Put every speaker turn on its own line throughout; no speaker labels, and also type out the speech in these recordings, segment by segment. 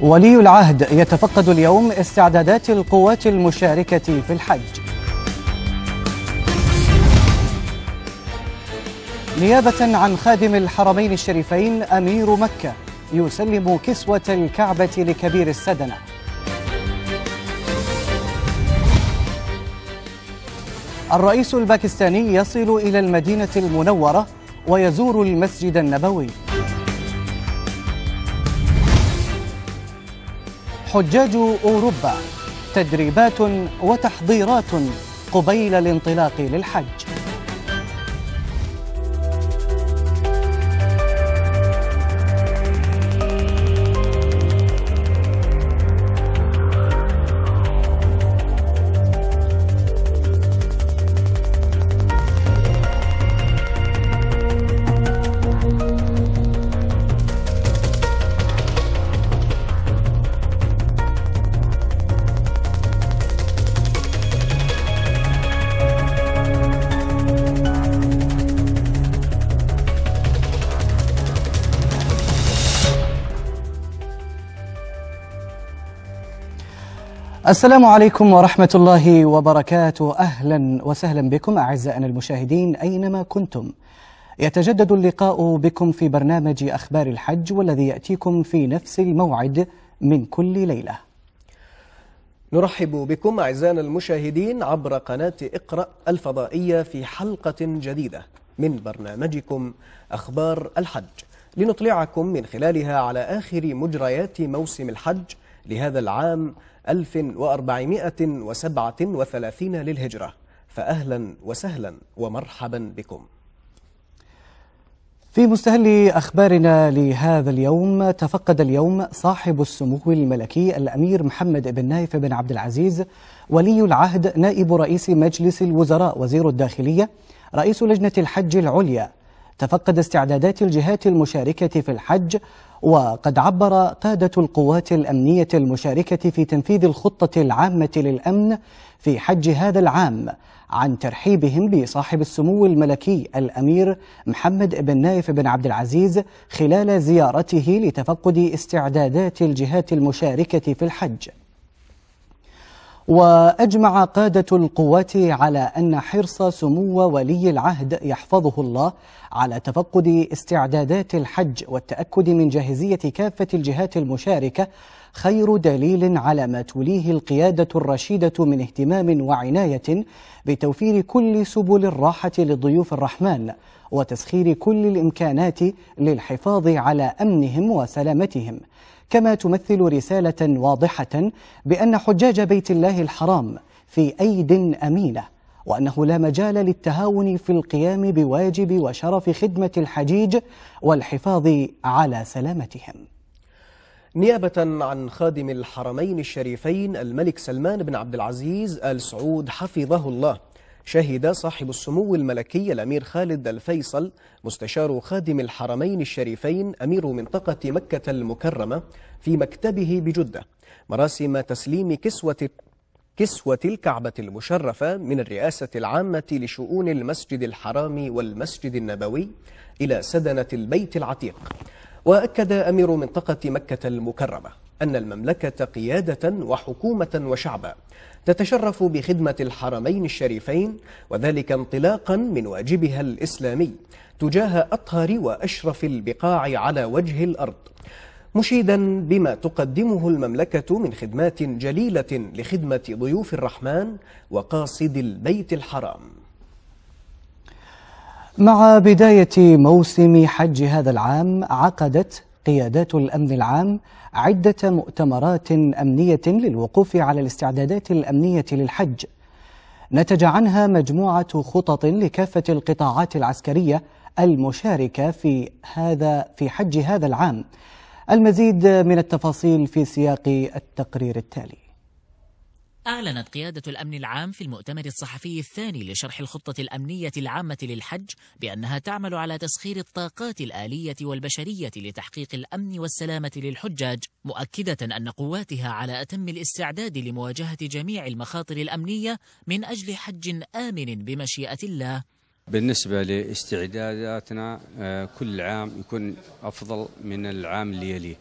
ولي العهد يتفقد اليوم استعدادات القوات المشاركة في الحج نيابة عن خادم الحرمين الشريفين أمير مكة يسلم كسوة الكعبة لكبير السدنة الرئيس الباكستاني يصل إلى المدينة المنورة ويزور المسجد النبوي حجاج أوروبا تدريبات وتحضيرات قبيل الانطلاق للحج السلام عليكم ورحمة الله وبركاته أهلا وسهلا بكم أعزائنا المشاهدين أينما كنتم يتجدد اللقاء بكم في برنامج أخبار الحج والذي يأتيكم في نفس الموعد من كل ليلة
نرحب بكم أعزائنا المشاهدين عبر قناة اقرأ الفضائية في حلقة جديدة من برنامجكم أخبار الحج لنطلعكم من خلالها على آخر مجريات موسم الحج لهذا العام 1437 للهجرة فأهلا وسهلا ومرحبا بكم
في مستهل أخبارنا لهذا اليوم تفقد اليوم صاحب السمو الملكي الأمير محمد بن نايف بن عبد العزيز ولي العهد نائب رئيس مجلس الوزراء وزير الداخلية رئيس لجنة الحج العليا تفقد استعدادات الجهات المشاركة في الحج وقد عبر قادة القوات الأمنية المشاركة في تنفيذ الخطة العامة للأمن في حج هذا العام عن ترحيبهم بصاحب السمو الملكي الأمير محمد بن نايف بن عبد العزيز خلال زيارته لتفقد استعدادات الجهات المشاركة في الحج وأجمع قادة القوات على أن حرص سمو ولي العهد يحفظه الله على تفقد استعدادات الحج والتأكد من جاهزية كافة الجهات المشاركة خير دليل على ما توليه القيادة الرشيدة من اهتمام وعناية بتوفير كل سبل الراحة لضيوف الرحمن وتسخير كل الإمكانات للحفاظ على أمنهم وسلامتهم كما تمثل رسالة واضحة بأن حجاج بيت الله الحرام في أيد أمينة وأنه لا مجال للتهاون في القيام بواجب وشرف خدمة الحجيج والحفاظ على سلامتهم
نيابة عن خادم الحرمين الشريفين الملك سلمان بن عبد العزيز آل سعود حفظه الله شهد صاحب السمو الملكي الأمير خالد الفيصل مستشار خادم الحرمين الشريفين أمير منطقة مكة المكرمة في مكتبه بجدة مراسم تسليم كسوة كسوة الكعبة المشرفة من الرئاسة العامة لشؤون المسجد الحرام والمسجد النبوي إلى سدنة البيت العتيق وأكد أمير منطقة مكة المكرمة أن المملكة قيادة وحكومة وشعبا تتشرف بخدمة الحرمين الشريفين وذلك انطلاقا من واجبها الإسلامي تجاه أطهر وأشرف البقاع على وجه الأرض مشيدا بما تقدمه المملكة من خدمات جليلة لخدمة ضيوف الرحمن وقاصد البيت الحرام
مع بداية موسم حج هذا العام عقدت قيادات الأمن العام عدة مؤتمرات أمنية للوقوف على الاستعدادات الأمنية للحج نتج عنها مجموعة خطط لكافة القطاعات العسكرية المشاركة في هذا في حج هذا العام المزيد من التفاصيل في سياق التقرير التالي
أعلنت قيادة الأمن العام في المؤتمر الصحفي الثاني لشرح الخطة الأمنية العامة للحج بأنها تعمل على تسخير الطاقات الآلية والبشرية لتحقيق الأمن والسلامة للحجاج، مؤكدة أن قواتها على أتم الاستعداد لمواجهة جميع المخاطر الأمنية من أجل حج آمن بمشيئة الله.
بالنسبة لاستعداداتنا آه، كل عام يكون أفضل من العام اللي يليه.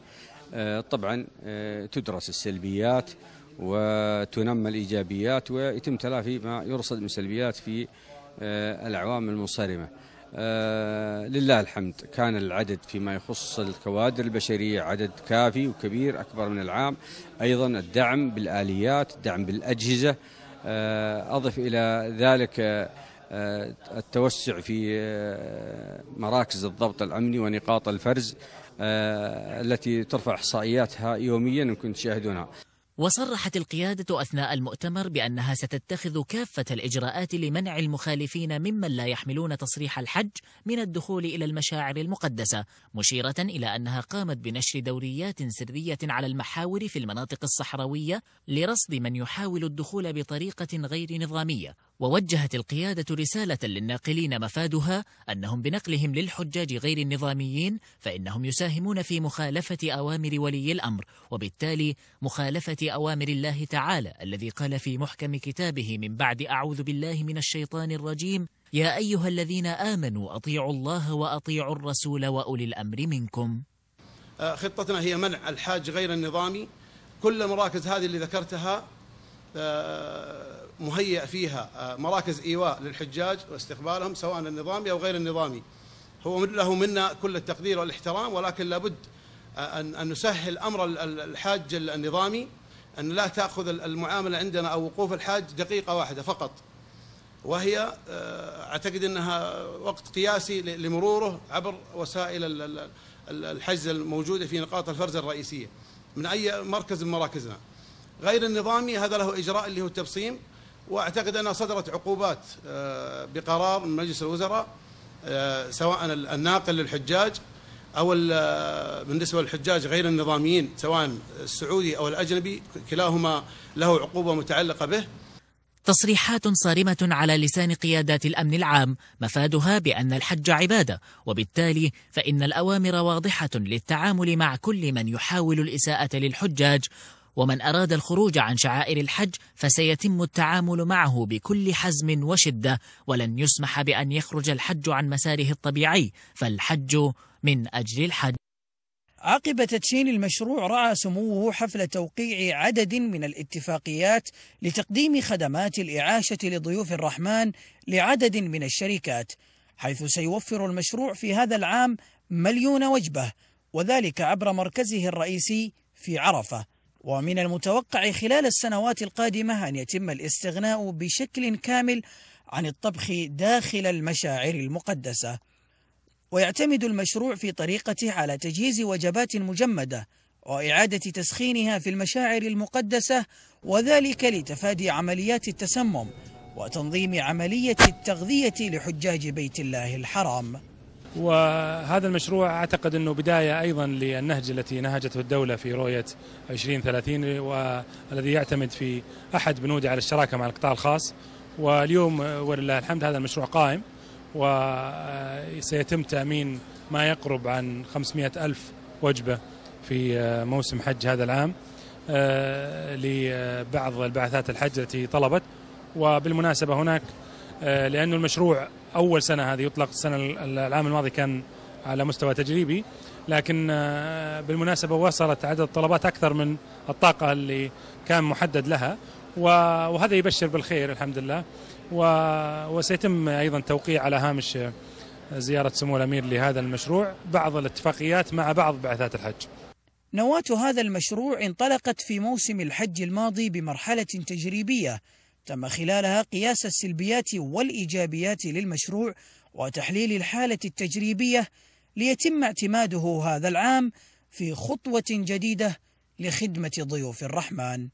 آه، طبعا آه، تدرس السلبيات وتنمى الإيجابيات ويتم تلافي ما يرصد من سلبيات في آه، الأعوام المنصرمة آه، لله الحمد كان العدد فيما يخص الكوادر البشرية عدد كافي وكبير أكبر من العام أيضا الدعم بالآليات الدعم بالأجهزة آه، أضف إلى ذلك التوسع في مراكز الضبط الأمني ونقاط الفرز التي ترفع إحصائياتها يوميا يمكن تشاهدونها
وصرحت القيادة أثناء المؤتمر بأنها ستتخذ كافة الإجراءات لمنع المخالفين ممن لا يحملون تصريح الحج من الدخول إلى المشاعر المقدسة مشيرة إلى أنها قامت بنشر دوريات سرية على المحاور في المناطق الصحراوية لرصد من يحاول الدخول بطريقة غير نظامية ووجهت القيادة رسالة للناقلين مفادها أنهم بنقلهم للحجاج غير النظاميين فإنهم يساهمون في مخالفة أوامر ولي الأمر وبالتالي مخالفة أوامر الله تعالى الذي قال في محكم كتابه من بعد أعوذ بالله من الشيطان الرجيم يا أيها الذين آمنوا أطيعوا الله وأطيعوا الرسول
وأولي الأمر منكم آه، خطتنا هي منع الحاج غير النظامي كل مراكز هذه اللي ذكرتها آه، مهيئ فيها آه، مراكز إيواء للحجاج واستقبالهم سواء النظامي أو غير النظامي هو له منا كل التقدير والاحترام ولكن لابد آه، أن نسهل أمر الحاج النظامي أن لا تأخذ المعاملة عندنا أو وقوف الحاج دقيقة واحدة فقط وهي آه، أعتقد أنها وقت قياسي لمروره عبر وسائل الحجز الموجودة في نقاط الفرز الرئيسية من أي مركز من مراكزنا غير النظامي هذا له إجراء اللي هو التبصيم واعتقد انها صدرت عقوبات آه، بقرار من مجلس الوزراء آه، سواء الناقل للحجاج او بالنسبه آه، للحجاج غير النظاميين سواء السعودي او الاجنبي كلاهما له عقوبه متعلقه به
تصريحات صارمة على لسان قيادات الأمن العام مفادها بأن الحج عبادة وبالتالي فإن الأوامر واضحة للتعامل مع كل من يحاول الإساءة للحجاج ومن أراد الخروج عن شعائر الحج فسيتم التعامل معه بكل حزم وشدة ولن يسمح بأن يخرج الحج عن مساره الطبيعي فالحج من أجل الحج
عقب تدشين المشروع رأى سموه حفل توقيع عدد من الاتفاقيات لتقديم خدمات الإعاشة لضيوف الرحمن لعدد من الشركات حيث سيوفر المشروع في هذا العام مليون وجبة وذلك عبر مركزه الرئيسي في عرفة ومن المتوقع خلال السنوات القادمة أن يتم الاستغناء بشكل كامل عن الطبخ داخل المشاعر المقدسة ويعتمد المشروع في طريقته على تجهيز وجبات مجمدة وإعادة تسخينها في المشاعر المقدسة وذلك لتفادي عمليات التسمم وتنظيم عملية التغذية لحجاج بيت الله الحرام
وهذا المشروع أعتقد أنه بداية أيضا للنهج التي نهجته الدولة في رؤية 2030 والذي يعتمد في أحد بنوده على الشراكة مع القطاع الخاص واليوم ولله الحمد هذا المشروع قائم وسيتم تأمين ما يقرب عن 500 ألف وجبة في موسم حج هذا العام آه، لبعض البعثات الحج التي طلبت وبالمناسبة هناك آه، لأن المشروع اول سنه هذه يطلق السنه العام الماضي كان على مستوى تجريبي لكن آه، بالمناسبه وصلت عدد الطلبات اكثر من الطاقه اللي كان محدد لها وهذا يبشر بالخير الحمد لله وسيتم ايضا توقيع على هامش آه، زياره سمو الامير لهذا المشروع بعض الاتفاقيات مع بعض بعثات الحج.
نواه هذا المشروع انطلقت في موسم الحج الماضي بمرحله تجريبيه تم خلالها قياس السلبيات والإيجابيات للمشروع وتحليل الحالة التجريبية ليتم اعتماده هذا العام في خطوة جديدة لخدمة ضيوف الرحمن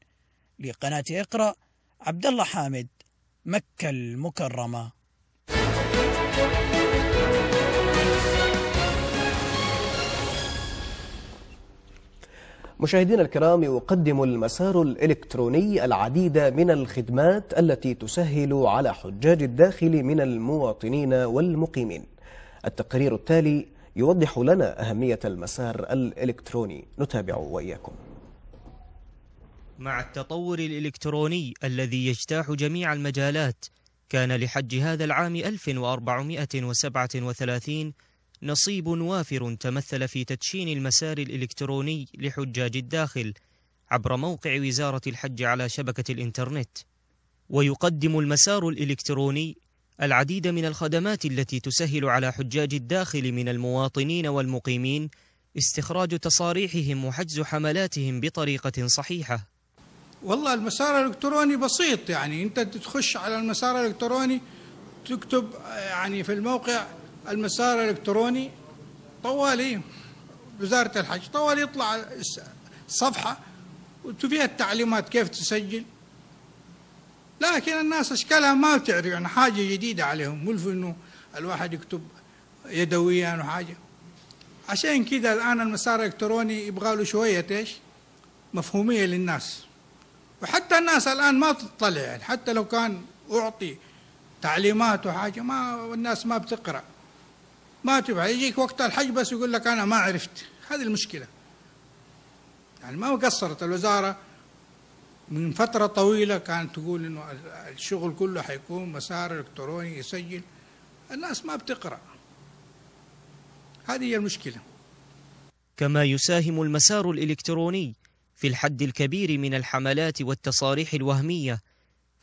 لقناة اقرأ عبد الله حامد مكة المكرمة
مشاهدينا الكرام يقدم المسار الإلكتروني العديد من الخدمات التي تسهل على حجاج الداخل من المواطنين والمقيمين التقرير التالي يوضح لنا أهمية المسار الإلكتروني نتابع وإياكم
مع التطور الإلكتروني الذي يجتاح جميع المجالات كان لحج هذا العام 1437 نصيب وافر تمثل في تدشين المسار الإلكتروني لحجاج الداخل عبر موقع وزارة الحج على شبكة الإنترنت ويقدم المسار الإلكتروني العديد من الخدمات التي تسهل على حجاج الداخل من المواطنين والمقيمين استخراج تصاريحهم وحجز حملاتهم بطريقة صحيحة
والله المسار الإلكتروني بسيط يعني أنت تخش على المسار الإلكتروني تكتب يعني في الموقع المسار الالكتروني طوالي وزاره الحج طوالي يطلع صفحه وفيها التعليمات كيف تسجل لكن الناس اشكالها ما تعرف يعني حاجه جديده عليهم ملف انه الواحد يكتب يدويا وحاجه يعني عشان كذا الان المسار الالكتروني يبغى له شويه ايش؟ مفهوميه للناس وحتى الناس الان ما تطلع يعني حتى لو كان اعطي تعليمات وحاجه ما الناس ما بتقرا ما تبع يجيك وقت الحج بس يقول لك أنا ما عرفت هذه المشكلة يعني ما قصرت الوزارة من فترة طويلة كانت تقول إنه الشغل كله حيكون مسار إلكتروني يسجل الناس ما بتقرأ هذه هي المشكلة
كما يساهم المسار الإلكتروني في الحد الكبير من الحملات والتصاريح الوهمية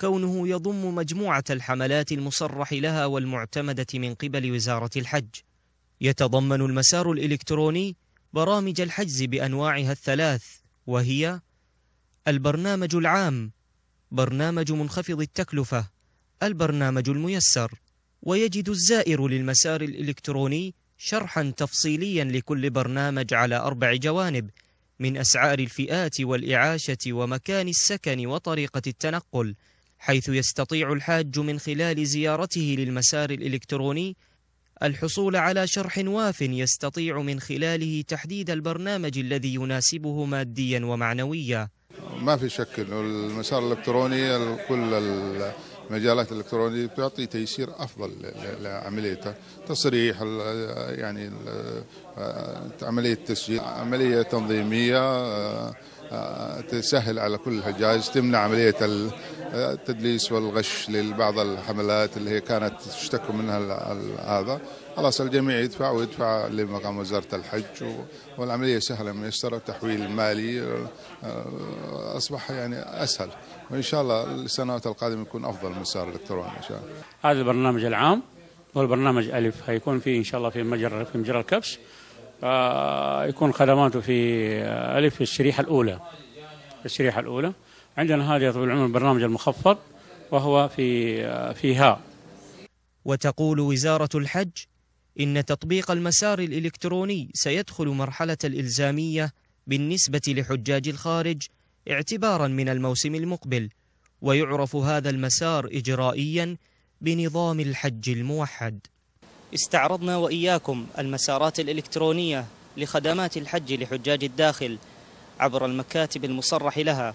كونه يضم مجموعة الحملات المصرح لها والمعتمدة من قبل وزارة الحج يتضمن المسار الإلكتروني برامج الحجز بأنواعها الثلاث وهي البرنامج العام برنامج منخفض التكلفة البرنامج الميسر ويجد الزائر للمسار الإلكتروني شرحا تفصيليا لكل برنامج على أربع جوانب من أسعار الفئات والإعاشة ومكان السكن وطريقة التنقل حيث يستطيع الحاج من خلال زيارته للمسار الإلكتروني الحصول على شرح واف يستطيع من خلاله تحديد البرنامج الذي يناسبه ماديا ومعنويا
ما في شك انه المسار الالكتروني كل المجالات الالكترونيه بتعطي تيسير افضل لعمليتها تصريح يعني آه، عمليه تسجيل عمليه تنظيميه آه، تسهل على كل الحجاج تمنع عملية التدليس والغش لبعض الحملات اللي هي كانت تشتكوا منها هذا خلاص الجميع يدفع ويدفع لمقام وزارة الحج والعملية سهلة ميسرة تحويل مالي آه، آه، أصبح يعني أسهل وإن شاء الله السنوات القادمة يكون أفضل من سار الإلكتروني إن شاء الله هذا البرنامج العام والبرنامج ألف هيكون فيه إن شاء الله في مجرى في مجرى الكبش آه، يكون خدماته في آه، ألف الشريحة الأولى الشريحة الأولى عندنا هذه يا طويل العمر البرنامج المخفض وهو في آه، فيها
وتقول وزارة الحج إن تطبيق المسار الإلكتروني سيدخل مرحلة الإلزامية بالنسبة لحجاج الخارج اعتبارا من الموسم المقبل ويعرف هذا المسار إجرائيا بنظام الحج الموحد استعرضنا وإياكم المسارات الإلكترونية لخدمات الحج لحجاج الداخل عبر المكاتب المصرح لها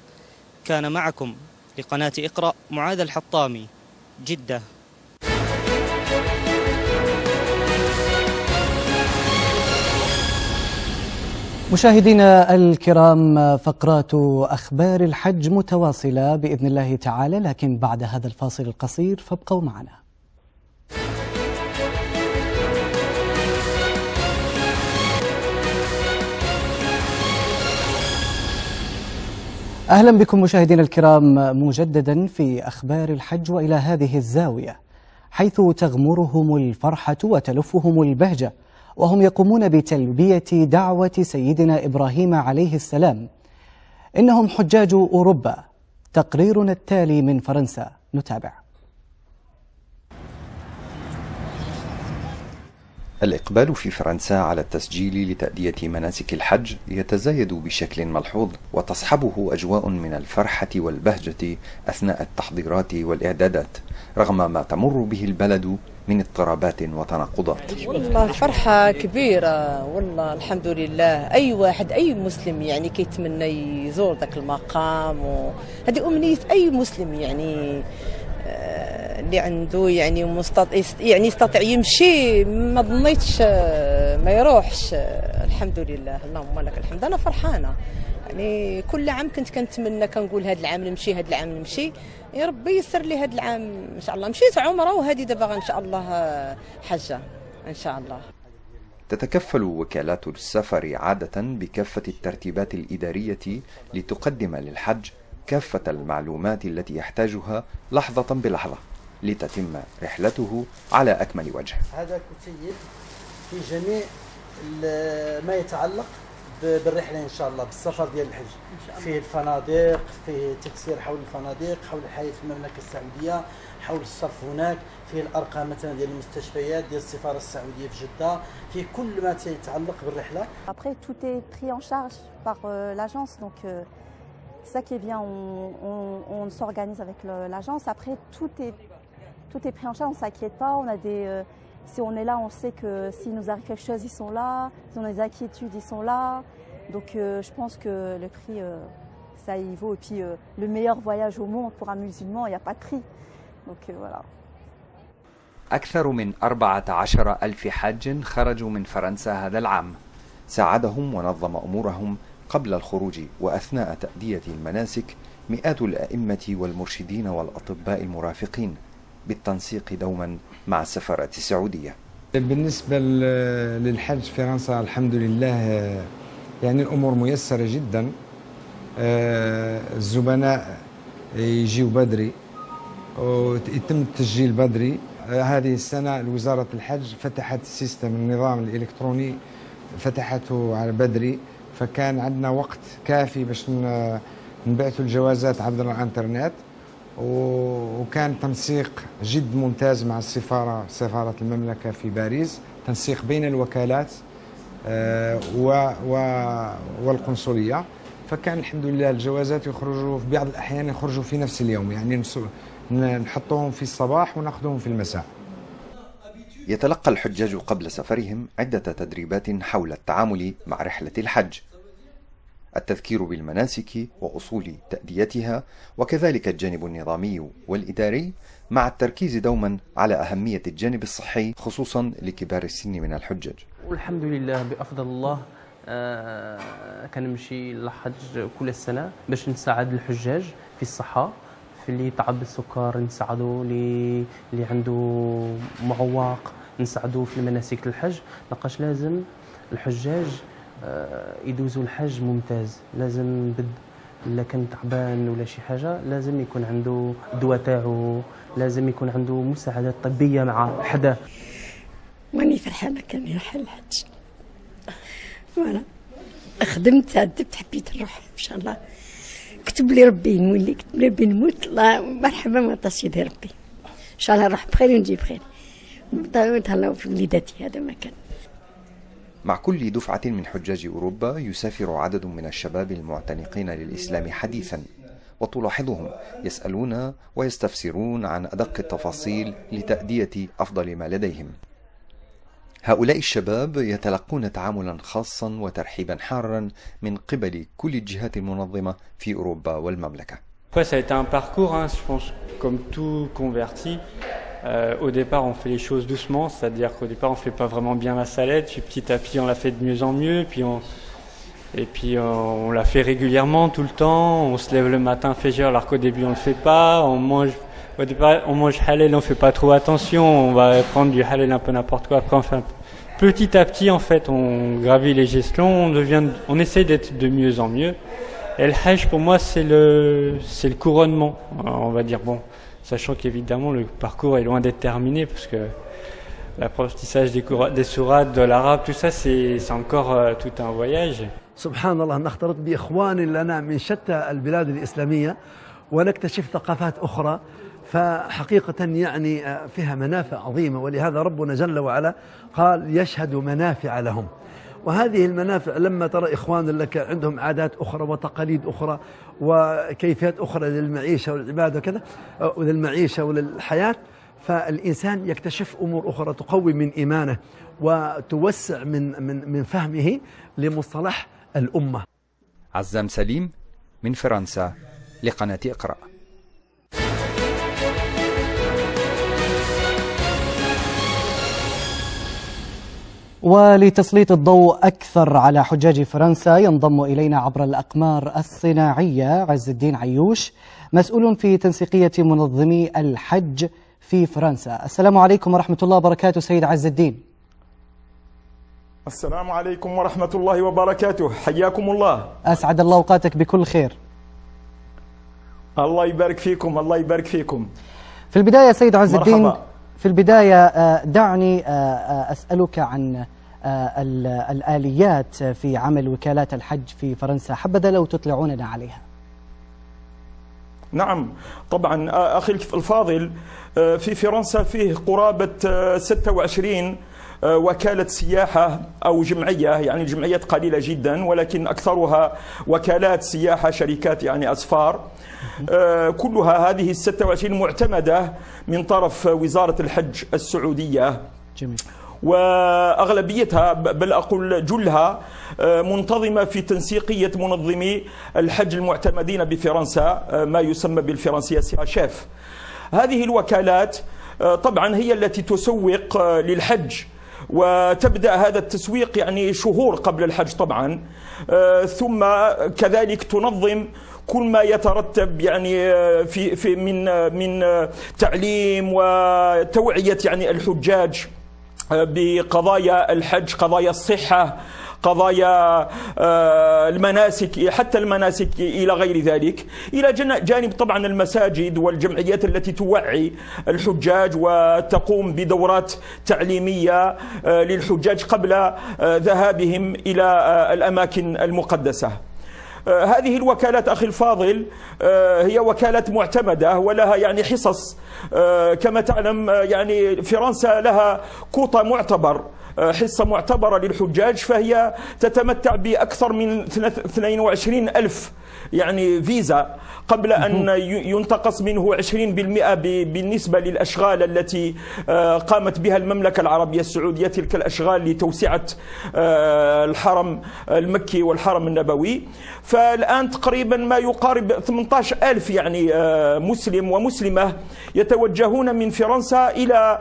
كان معكم لقناة اقرأ معاذ الحطامي جدة
مشاهدينا الكرام فقرات أخبار الحج متواصلة بإذن الله تعالى لكن بعد هذا الفاصل القصير فابقوا معنا أهلا بكم مشاهدينا الكرام مجددا في أخبار الحج وإلى هذه الزاوية حيث تغمرهم الفرحة وتلفهم البهجة وهم يقومون بتلبية دعوة سيدنا إبراهيم عليه السلام إنهم حجاج أوروبا تقريرنا التالي من فرنسا نتابع
الإقبال في فرنسا على التسجيل لتأدية مناسك الحج يتزايد بشكل ملحوظ وتصحبه أجواء من الفرحة والبهجة أثناء التحضيرات والإعدادات رغم ما تمر به البلد من اضطرابات وتناقضات
والله فرحة كبيرة والله الحمد لله أي واحد أي مسلم يعني كيتمنى يزور ذاك المقام و... هذه أمنية أي مسلم يعني اللي عنده يعني مستط... يعني يستطيع يمشي ما ظنيتش آه، ما يروحش آه، الحمد لله اللهم لك الحمد انا فرحانه يعني كل عام كنت كنتمنى كنقول هذا العام نمشي هذا العام نمشي يا ربي يسر لي هذا العام ان شاء الله مشيت عمره وهذه دابا ان شاء الله آه، حجه ان شاء الله
تتكفل وكالات السفر عادة بكافة الترتيبات الإدارية لتقدم للحج كافة المعلومات التي يحتاجها لحظة بلحظة لتتم رحلته على أكمل وجه
هذا كتيب في جميع ما يتعلق بالرحلة إن شاء الله بالسفر ديال الحج فيه الفنادق فيه تفسير حول الفنادق حول الحياة في المملكة السعودية حول الصرف هناك
فيه الأرقام مثلا ديال المستشفيات ديال السفارة السعودية في جدة فيه كل ما يتعلق بالرحلة
Après tout est pris en charge par euh, l'agence donc euh, C'est ça qui est bien, on, s'organise avec l'agence. Après, tout est, tout est pris en charge, on ne s'inquiète pas. On a des, euh, si on est là, on sait que s'il nous arrive quelque chose, ils sont là. Si on a des inquiétudes, ils sont là. Donc euh, je pense que le prix, euh, ça y vaut. Et puis le meilleur voyage au monde pour un musulman, il n'y a pas de prix. Donc voilà. أكثر من 14 ألف حاج خرجوا من فرنسا هذا العام ساعدهم ونظم أمورهم قبل الخروج وأثناء تأدية المناسك مئات الأئمة والمرشدين والأطباء المرافقين بالتنسيق دوما مع السفارة السعودية بالنسبة للحج فرنسا الحمد لله يعني الأمور ميسرة جدا آه، الزبناء يجيو بدري ويتم التسجيل بدري آه، هذه السنة وزارة الحج فتحت السيستم النظام الإلكتروني فتحته على بدري فكان عندنا وقت كافي باش نبعثوا الجوازات عبر الانترنت وكان تنسيق جد ممتاز مع السفاره سفاره المملكه في باريس تنسيق بين الوكالات آه، و والقنصليه فكان الحمد لله الجوازات يخرجوا في بعض الاحيان يخرجوا في نفس اليوم يعني نحطوهم في الصباح وناخذهم في المساء يتلقى الحجاج قبل سفرهم عدة تدريبات حول التعامل مع رحلة الحج التذكير بالمناسك واصول تاديتها وكذلك الجانب النظامي والاداري مع التركيز دوما على اهميه الجانب الصحي خصوصا لكبار السن من الحجاج.
والحمد لله بافضل الله آه، كنمشي للحج كل السنة باش نساعد الحجاج في الصحه في اللي تعب بالسكر نساعدو اللي اللي عنده
معوق نساعدوه في المناسك الحج لقاش لازم الحجاج آه، يدوزوا الحج ممتاز لازم بد الا كان تعبان ولا شي حاجه لازم يكون عنده دواء تاعو لازم يكون عنده مساعدات
طبيه مع حدا
ماني فرحانه كان يرحل الحج وانا خدمت عدت حبيت نروح ان شاء الله كتب لي ربي نولي كتب لي ربي نموت الله مرحبا ما طاش يدي ربي ان شاء الله نروح بخير ونجي بخير نتهلاو في وليداتي هذا ما كان
مع كل دفعة من حجاج أوروبا يسافر عدد من الشباب المعتنقين للإسلام حديثا وتلاحظهم يسألون ويستفسرون عن أدق التفاصيل لتأدية أفضل ما لديهم هؤلاء
ça a été un parcours, hein. je pense, comme tout converti. Euh, au départ, on fait les choses doucement, c'est-à-dire qu'au départ, on fait pas vraiment bien la salade, puis petit à petit, on la fait de mieux en mieux, puis on, et puis euh, on la fait régulièrement, tout le temps. On se lève le matin, fait genre, alors qu'au début, on le fait pas. On mange au départ, on mange halal, on fait pas trop attention, on va prendre du halal un peu n'importe quoi. Après, enfin, petit à petit, en fait, on gravit les gestes on devient, on essaie d'être de mieux en mieux. Et le hajj, pour moi, c'est le, c'est le couronnement, on va dire. Bon, sachant qu'évidemment, le parcours est loin d'être terminé parce que l'apprentissage des, des sourates, de l'arabe, tout ça, c'est, encore euh, tout un voyage.
سبحان فحقيقة يعني آه، فيها منافع عظيمة ولهذا ربنا جل وعلا قال يشهد منافع لهم وهذه المنافع لما ترى إخوان لك عندهم عادات أخرى وتقاليد أخرى وكيفيات أخرى للمعيشة والعبادة وكذا وللمعيشة آه، وللحياة فالإنسان يكتشف أمور أخرى تقوي من إيمانه وتوسع من, من, من فهمه لمصطلح الأمة
عزام سليم من فرنسا
لقناة اقرأ ولتسليط الضوء أكثر على حجاج فرنسا ينضم إلينا عبر الأقمار الصناعية عز الدين عيوش مسؤول في تنسيقية منظمي الحج في فرنسا السلام عليكم ورحمة الله وبركاته سيد عز الدين
السلام عليكم ورحمة الله وبركاته حياكم الله
أسعد الله أوقاتك بكل خير
الله يبارك فيكم الله يبارك فيكم
في البداية سيد عز مرحبا. الدين في البداية آه، دعني آه، آه، أسألك عن الآليات في عمل وكالات الحج في فرنسا حبذا لو تطلعوننا عليها
نعم طبعا أخي الفاضل في فرنسا فيه قرابة 26 آه، وكالة سياحة أو جمعية يعني الجمعيات قليلة جدا ولكن أكثرها وكالات سياحة شركات يعني أسفار آه، كلها هذه 26 معتمدة من طرف وزارة الحج السعودية جميل واغلبيتها بل اقول جلها آه، منتظمه في تنسيقيه منظمي الحج المعتمدين بفرنسا ما يسمى بالفرنسيه سياشيف هذه الوكالات طبعا هي التي تسوق للحج وتبدا هذا التسويق يعني شهور قبل الحج طبعا آه، ثم كذلك تنظم كل ما يترتب يعني آه، في في من آه، من تعليم وتوعيه يعني الحجاج بقضايا الحج قضايا الصحه قضايا آه، المناسك حتى المناسك إلى غير ذلك إلى جانب طبعا المساجد والجمعيات التي توعي الحجاج وتقوم بدورات تعليمية آه، للحجاج قبل آه، ذهابهم إلى الأماكن المقدسة هذه الوكالات أخي الفاضل هي وكالات معتمدة ولها يعني حصص كما تعلم يعني فرنسا لها كوطة معتبر آه، حصة معتبرة للحجاج فهي تتمتع بأكثر من 22 ألف يعني فيزا قبل أن ينتقص منه 20% بالنسبة للأشغال التي آه، قامت بها المملكة العربية السعودية تلك الأشغال لتوسعة آه، الحرم المكي والحرم النبوي فالآن تقريبا ما يقارب 18 ألف يعني آه، مسلم ومسلمة يتوجهون من فرنسا إلى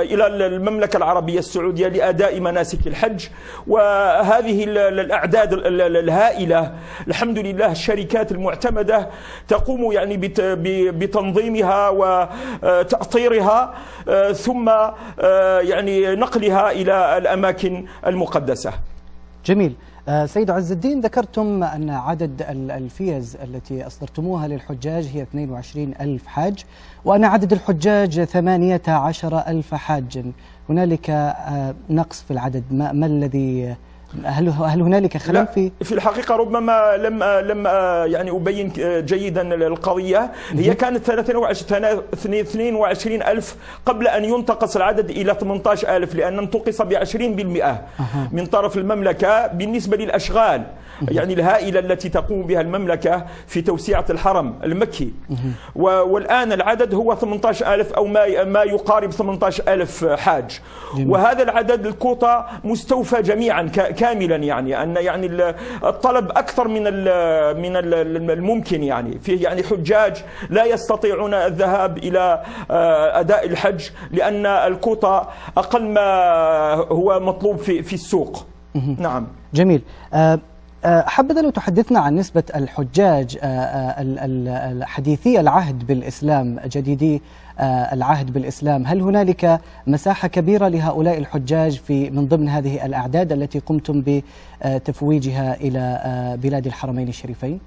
إلى المملكة العربية السعودية لأداء مناسك الحج وهذه الأعداد الهائلة الحمد لله الشركات المعتمدة تقوم يعني بتنظيمها وتأطيرها آه، آه، ثم آه، يعني نقلها إلى الأماكن المقدسة
جميل سيد عز الدين ذكرتم أن عدد الفيز التي أصدرتموها للحجاج هي 22 ألف حاج وأن عدد الحجاج 18 ألف حاج هنالك نقص في العدد ما, ما الذي هل هل هنالك خلل في
في الحقيقه ربما لم لم آه، يعني ابين آه، جيدا القضيه هي كانت 22 22 ألف قبل ان ينتقص العدد الى 18 ألف لان انتقص ب 20% من طرف المملكه بالنسبه للاشغال يعني الهائلة التي تقوم بها المملكة في توسعة الحرم المكي والآن العدد هو 18 ألف أو ما يقارب 18 ألف حاج وهذا العدد الكوطة مستوفى جميعا كاملا يعني أن يعني الطلب أكثر من من الممكن يعني فيه يعني حجاج لا يستطيعون الذهاب إلى آه، أداء الحج لأن الكوطة أقل ما هو مطلوب في السوق
نعم جميل آه، آه، حبذا لو تحدثنا عن نسبة الحجاج آه، آه، حديثي العهد بالإسلام جديدي العهد بالإسلام هل هنالك مساحة كبيرة لهؤلاء الحجاج في من ضمن هذه الأعداد التي قمتم بتفويجها إلى بلاد الحرمين الشريفين؟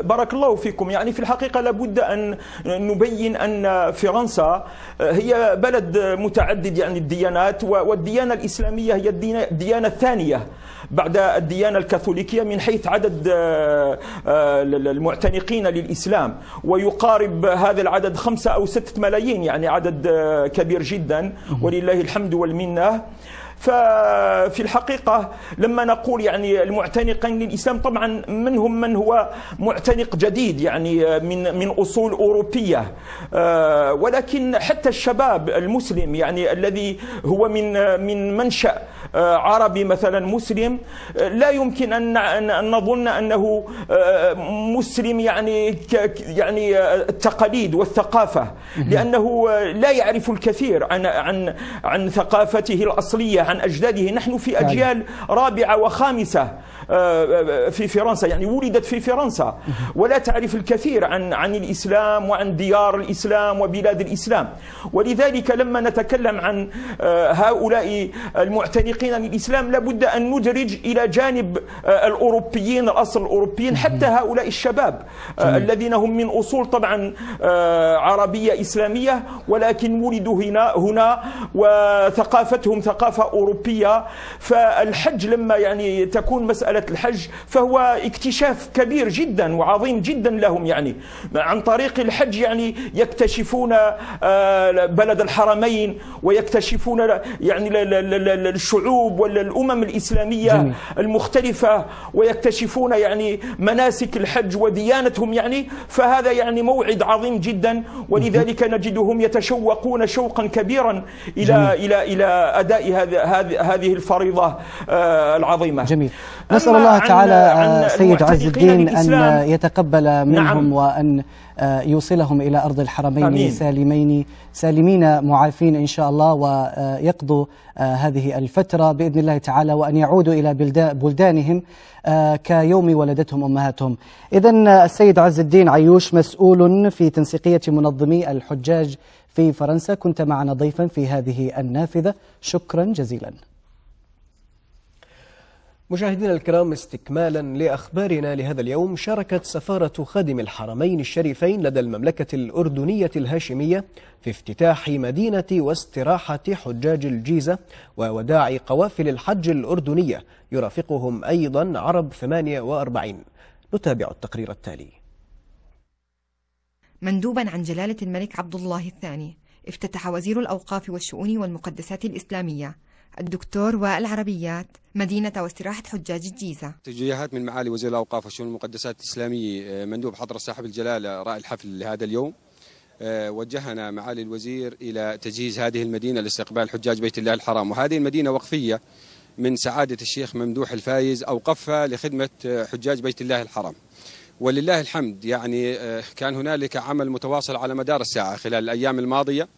بارك الله فيكم يعني في الحقيقة لابد أن نبين أن فرنسا آه، هي بلد متعدد يعني الديانات والديانة الإسلامية هي الديانة الثانية بعد الديانة الكاثوليكية من حيث عدد آه، آه، المعتنقين للإسلام ويقارب هذا العدد خمسة أو ستة ملايين يعني عدد كبير جدا ولله الحمد والمنه ففي الحقيقة لما نقول يعني المعتنقين للإسلام طبعا منهم من هو معتنق جديد يعني من من أصول أوروبية آه، ولكن حتى الشباب المسلم يعني الذي هو من من منشأ آه، عربي مثلا مسلم آه، لا يمكن أن نظن أنه مسلم يعني يعني التقاليد والثقافة لأنه لا يعرف الكثير عن عن عن ثقافته الأصلية عن أجداده نحن في أجيال رابعة وخامسة آه، آه، في فرنسا يعني ولدت في فرنسا ولا تعرف الكثير عن عن الإسلام وعن ديار الإسلام وبلاد الإسلام ولذلك لما نتكلم عن آه، هؤلاء المعتنقين للإسلام لابد أن ندرج إلى جانب الأوروبيين الأصل الأوروبيين حتى هؤلاء الشباب جميل. الذين هم من أصول طبعا عربية إسلامية ولكن ولدوا هنا هنا وثقافتهم ثقافة الأوروبية فالحج لما يعني تكون مسألة الحج فهو اكتشاف كبير جدا وعظيم جدا لهم يعني عن طريق الحج يعني يكتشفون آه، بلد الحرمين ويكتشفون يعني الشعوب والأمم الإسلامية جميل. المختلفة ويكتشفون يعني مناسك الحج وديانتهم يعني فهذا يعني موعد عظيم جدا ولذلك نجدهم يتشوقون شوقا كبيرا إلى جميل. إلى إلى أداء هذا هذه الفريضة آه، العظيمة جميل نسأل الله تعالى عن آه، سيد عز الدين أن
يتقبل منهم نعم وأن آه، يوصلهم إلى أرض الحرمين أمين. سالمين سالمين معافين إن شاء الله ويقضوا هذه الفترة بإذن الله تعالى وأن يعودوا إلى بلدانهم كيوم ولدتهم أمهاتهم إذا السيد عز الدين عيوش مسؤول في تنسيقية منظمي الحجاج في فرنسا كنت معنا ضيفا في هذه النافذة شكرا جزيلا
مشاهدينا الكرام استكمالا لأخبارنا لهذا اليوم شاركت سفارة خادم الحرمين الشريفين لدى المملكة الأردنية الهاشمية في افتتاح مدينة واستراحة حجاج الجيزة ووداع قوافل الحج الأردنية يرافقهم أيضا عرب 48 نتابع التقرير التالي
مندوبا عن جلالة الملك عبد الله الثاني افتتح وزير الأوقاف والشؤون والمقدسات الإسلامية الدكتور وائل عربيات مدينة واستراحة حجاج الجيزة
توجيهات من معالي وزير الأوقاف والشؤون والمقدسات الإسلامية آه، مندوب حضرة صاحب الجلالة رأي الحفل لهذا اليوم آه، وجهنا معالي الوزير إلى تجهيز هذه المدينة لاستقبال حجاج بيت الله الحرام وهذه المدينة وقفية من سعادة الشيخ ممدوح الفايز أوقفها لخدمة آه، حجاج بيت الله الحرام ولله الحمد يعني آه، كان هنالك عمل متواصل على مدار الساعة خلال الأيام الماضية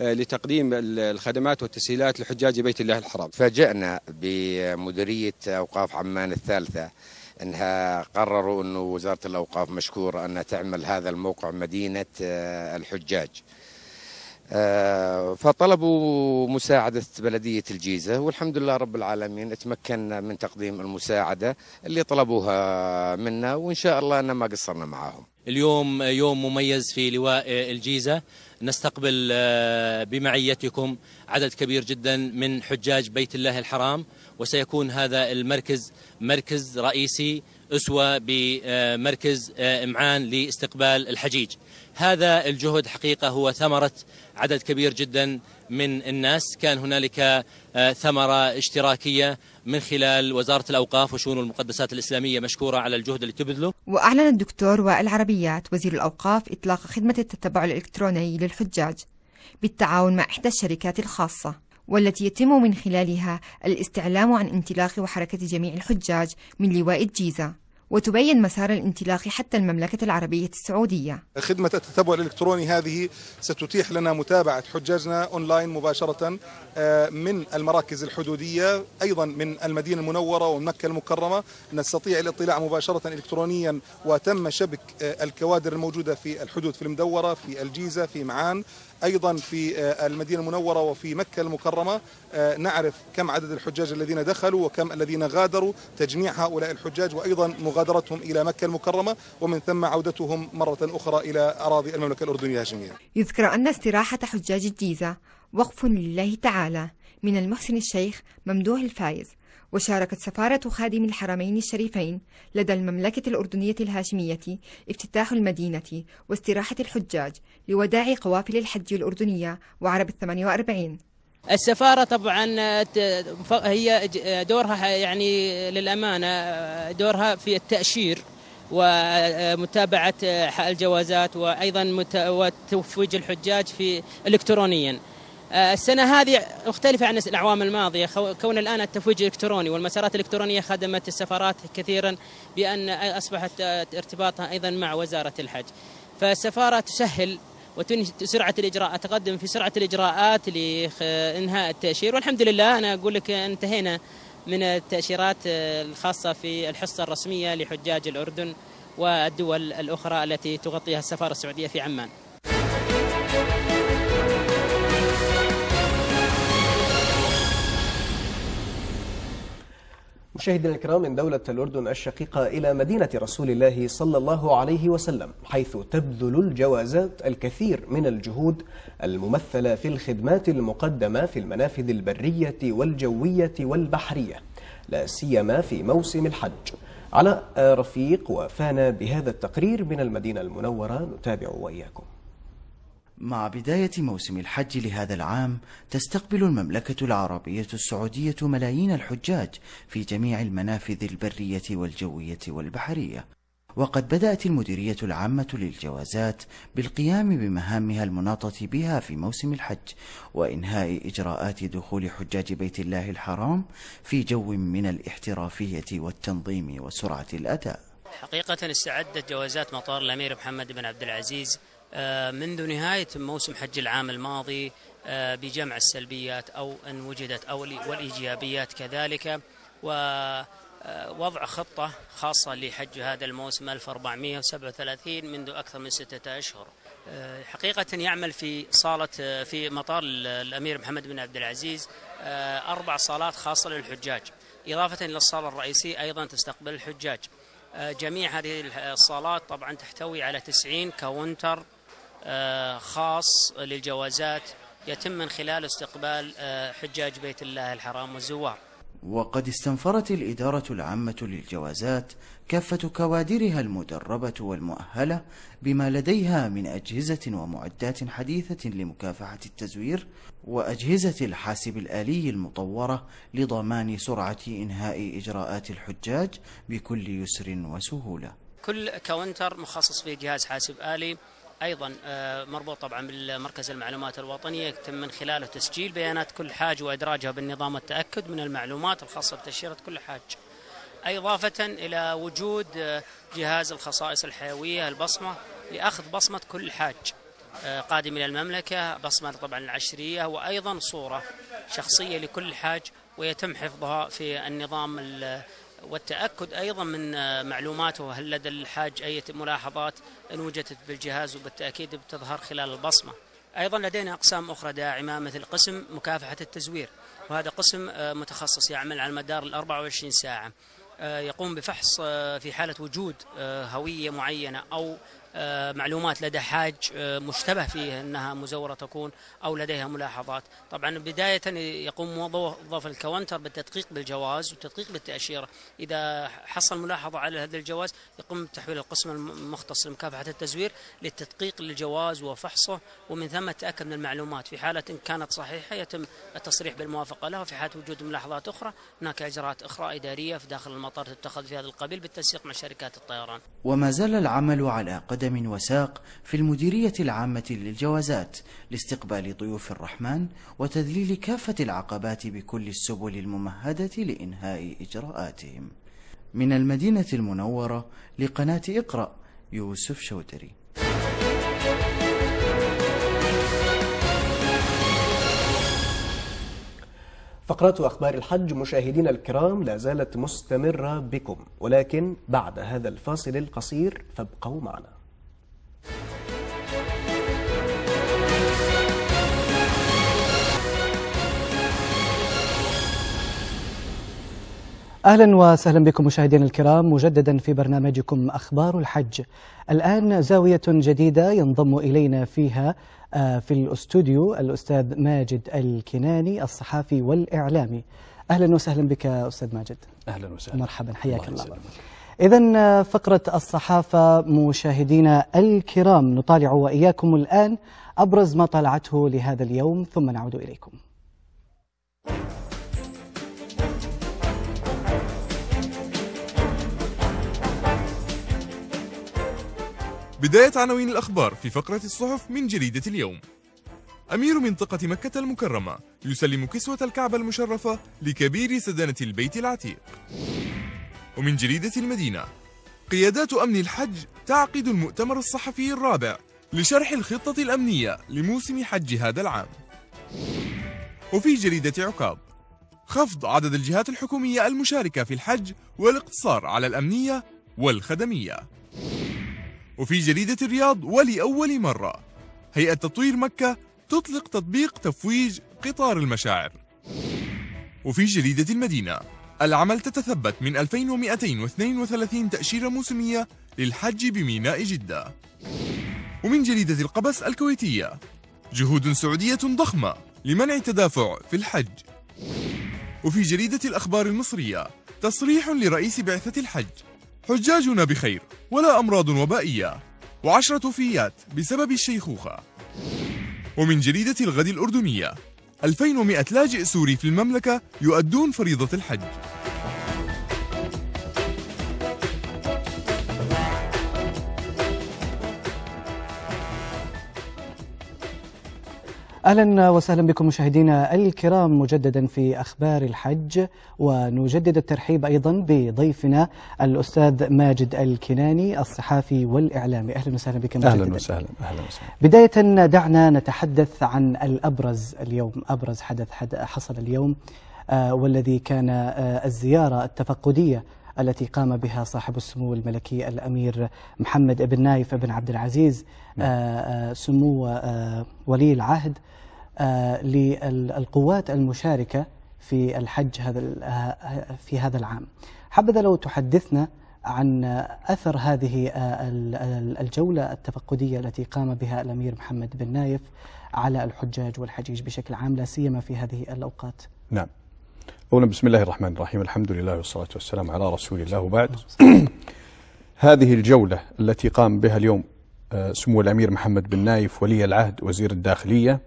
آه، لتقديم الخدمات والتسهيلات لحجاج بيت الله الحرام فاجئنا بمديرية أوقاف عمان الثالثة انها
قرروا انه وزاره الاوقاف مشكوره انها تعمل هذا الموقع مدينه آه، الحجاج آه، فطلبوا مساعدة بلدية الجيزة والحمد لله رب العالمين تمكنا من تقديم المساعدة اللي طلبوها منا وإن شاء الله أن ما قصرنا معاهم
اليوم يوم مميز في لواء الجيزة
نستقبل آه، بمعيتكم عدد كبير جدا من حجاج بيت الله الحرام وسيكون هذا المركز مركز رئيسي أسوة بمركز آه، إمعان لاستقبال الحجيج هذا الجهد حقيقة هو ثمرة عدد كبير جدا من الناس كان هنالك آه، ثمرة اشتراكية من خلال وزارة الأوقاف وشؤون المقدسات الإسلامية مشكورة على الجهد اللي
تبذله
وأعلن الدكتور وائل عربيات وزير الأوقاف إطلاق خدمة التتبع الإلكتروني للحجاج بالتعاون مع إحدى الشركات الخاصة والتي يتم من خلالها الاستعلام عن انطلاق وحركة جميع الحجاج من لواء الجيزة وتبين مسار الانطلاق حتى المملكة العربية السعودية
خدمة التتبع الإلكتروني هذه ستتيح لنا متابعة حجاجنا أونلاين مباشرة آه، من المراكز الحدودية أيضا من المدينة المنورة ومكة المكرمة نستطيع الاطلاع مباشرة إلكترونيا وتم شبك آه، الكوادر الموجودة في الحدود في المدورة في الجيزة في معان أيضا في آه، المدينة المنورة وفي مكة المكرمة نعرف كم عدد الحجاج الذين دخلوا وكم الذين غادروا تجميع هؤلاء الحجاج وأيضا مغادرتهم إلى مكة المكرمة ومن ثم عودتهم مرة أخرى إلى أراضي المملكة الأردنية الهاشمية
يذكر أن استراحة حجاج الجيزة وقف لله تعالى من المحسن الشيخ ممدوح الفايز وشاركت سفارة خادم الحرمين الشريفين لدى المملكة الأردنية الهاشمية افتتاح المدينة واستراحة الحجاج لوداع قوافل الحج الأردنية وعرب الثمانية وأربعين
السفارة طبعا هي دورها يعني للأمانة دورها في التأشير ومتابعة الجوازات وأيضا وتفويج الحجاج في إلكترونيا آه، السنة هذه مختلفة عن الأعوام الماضية كون الآن التفويج الإلكتروني والمسارات الإلكترونية خدمت السفارات كثيرا بأن أصبحت ارتباطها أيضا مع وزارة الحج فالسفارة تسهل وتنهي سرعة الإجراء تقدم في سرعة الإجراءات لإنهاء التأشير والحمد لله أنا أقول لك انتهينا من التأشيرات الخاصة في الحصة الرسمية لحجاج الأردن والدول الأخرى التي تغطيها السفارة السعودية في عمان
مشاهدينا الكرام من دولة الأردن الشقيقة إلى مدينة رسول الله صلى الله عليه وسلم حيث تبذل الجوازات الكثير من الجهود الممثلة في الخدمات المقدمة في المنافذ البرية والجوية والبحرية لا سيما في موسم الحج على رفيق وفانا بهذا التقرير من المدينة المنورة نتابع وإياكم
مع بداية موسم الحج لهذا العام تستقبل المملكة العربية السعودية ملايين الحجاج في جميع المنافذ البرية والجوية والبحرية وقد بدأت المديرية العامة للجوازات بالقيام بمهامها المناطة بها في موسم الحج وإنهاء إجراءات دخول حجاج بيت الله الحرام في جو من الاحترافية والتنظيم وسرعة الأداء
حقيقة استعدت جوازات مطار الأمير محمد بن عبد العزيز آه، منذ نهاية موسم حج العام الماضي آه، بجمع السلبيات أو إن وجدت أو والإيجابيات كذلك ووضع آه، خطة خاصة لحج هذا الموسم 1437 منذ أكثر من ستة أشهر حقيقة يعمل في صالة في مطار الأمير محمد بن عبد العزيز أربع صالات خاصة للحجاج إضافة إلى الصالة الرئيسية أيضا تستقبل الحجاج جميع هذه الصالات طبعا تحتوي على 90 كاونتر آه، خاص للجوازات يتم من خلال استقبال آه، حجاج بيت الله الحرام
والزوار
وقد استنفرت الإدارة العامة للجوازات كافة كوادرها المدربة والمؤهلة بما لديها من أجهزة ومعدات حديثة لمكافحة التزوير وأجهزة الحاسب الآلي المطورة لضمان سرعة إنهاء إجراءات الحجاج بكل يسر وسهولة
كل كونتر مخصص فيه جهاز حاسب آلي ايضا آه، مربوط طبعا بالمركز المعلومات الوطنيه يتم من خلاله تسجيل بيانات كل حاج وادراجها بالنظام التاكد من المعلومات الخاصه بتاشيره كل حاج. اضافه الى وجود آه، جهاز الخصائص الحيويه البصمه لاخذ بصمه كل حاج آه، قادم الى المملكه بصمه طبعا العشريه وايضا صوره شخصيه لكل حاج ويتم حفظها في النظام والتأكد أيضا من معلوماته هل لدى الحاج أي ملاحظات إن وجدت بالجهاز وبالتأكيد بتظهر خلال البصمة أيضا لدينا أقسام أخرى داعمة مثل قسم مكافحة التزوير وهذا قسم آه، متخصص يعمل على مدار ال 24 ساعة آه، يقوم بفحص آه، في حالة وجود هوية معينة أو آه، معلومات لدى حاج آه، مشتبه فيه انها مزوره تكون او لديها ملاحظات، طبعا بدايه يقوم موظف الكونتر بالتدقيق بالجواز والتدقيق بالتاشيره، اذا حصل ملاحظه على هذا الجواز يقوم بتحويل القسم المختص لمكافحه التزوير للتدقيق للجواز وفحصه ومن ثم التاكد من المعلومات، في حاله ان كانت صحيحه يتم التصريح بالموافقه لها، وفي حاله وجود ملاحظات اخرى هناك اجراءات اخرى اداريه في داخل المطار تتخذ في هذا القبيل بالتنسيق مع شركات الطيران.
وما زال العمل على قدر قدم وساق في المديرية العامة للجوازات لاستقبال ضيوف الرحمن وتذليل كافة العقبات بكل السبل الممهدة لإنهاء إجراءاتهم من المدينة المنورة لقناة اقرأ يوسف شودري
فقرات أخبار الحج مشاهدينا الكرام لا زالت مستمرة بكم ولكن بعد هذا الفاصل القصير فابقوا معنا
اهلا وسهلا بكم مشاهدينا الكرام مجددا في برنامجكم اخبار الحج. الان زاويه جديده ينضم الينا فيها آه، في الاستوديو الاستاذ ماجد الكناني الصحافي والاعلامي. اهلا وسهلا بك استاذ ماجد. اهلا وسهلا. مرحبا حياك الله. الله. إذا آه، فقرة الصحافة مشاهدينا الكرام نطالع وإياكم الآن أبرز ما طالعته لهذا اليوم ثم نعود إليكم
بداية عناوين الأخبار في فقرة الصحف من جريدة اليوم أمير منطقة مكة المكرمة يسلم كسوة الكعبة المشرفة لكبير سدنة البيت العتيق ومن جريدة المدينة قيادات أمن الحج تعقد المؤتمر الصحفي الرابع لشرح الخطة الأمنية لموسم حج هذا العام وفي جريدة عكاب خفض عدد الجهات الحكومية المشاركة في الحج والاقتصار على الأمنية والخدمية وفي جريدة الرياض ولأول مرة هيئة تطوير مكة تطلق تطبيق تفويج قطار المشاعر وفي جريدة المدينة العمل تتثبت من 2232 تأشيرة موسمية للحج بميناء جدة ومن جريدة القبس الكويتية جهود سعودية ضخمة لمنع التدافع في الحج وفي جريدة الأخبار المصرية تصريح لرئيس بعثة الحج حجاجنا بخير ولا أمراض وبائية وعشرة وفيات بسبب الشيخوخة ومن جريدة الغد الأردنية 2100 لاجئ سوري في المملكة يؤدون فريضة الحج
اهلا وسهلا بكم مشاهدينا الكرام مجددا في اخبار الحج ونجدد الترحيب ايضا بضيفنا الاستاذ ماجد الكناني الصحافي والاعلامي اهلا وسهلا بك مجددا اهلا وسهلا اهلا وسهلا بدايه دعنا نتحدث عن الابرز اليوم ابرز حدث حد حصل اليوم آه، والذي كان آه، الزياره التفقديه التي قام بها صاحب السمو الملكي الامير محمد بن نايف بن عبد العزيز نعم. آه، سمو ولي العهد آه، للقوات المشاركة في الحج هذا آه، في هذا العام حبذا لو تحدثنا عن أثر هذه آه، الجولة التفقدية التي قام بها الأمير محمد بن نايف على الحجاج والحجيج بشكل عام لا سيما في هذه الأوقات
نعم أولا بسم الله الرحمن الرحيم الحمد لله والصلاة والسلام على رسول الله وبعد نعم. هذه الجولة التي قام بها اليوم سمو الأمير محمد بن نايف ولي العهد وزير الداخلية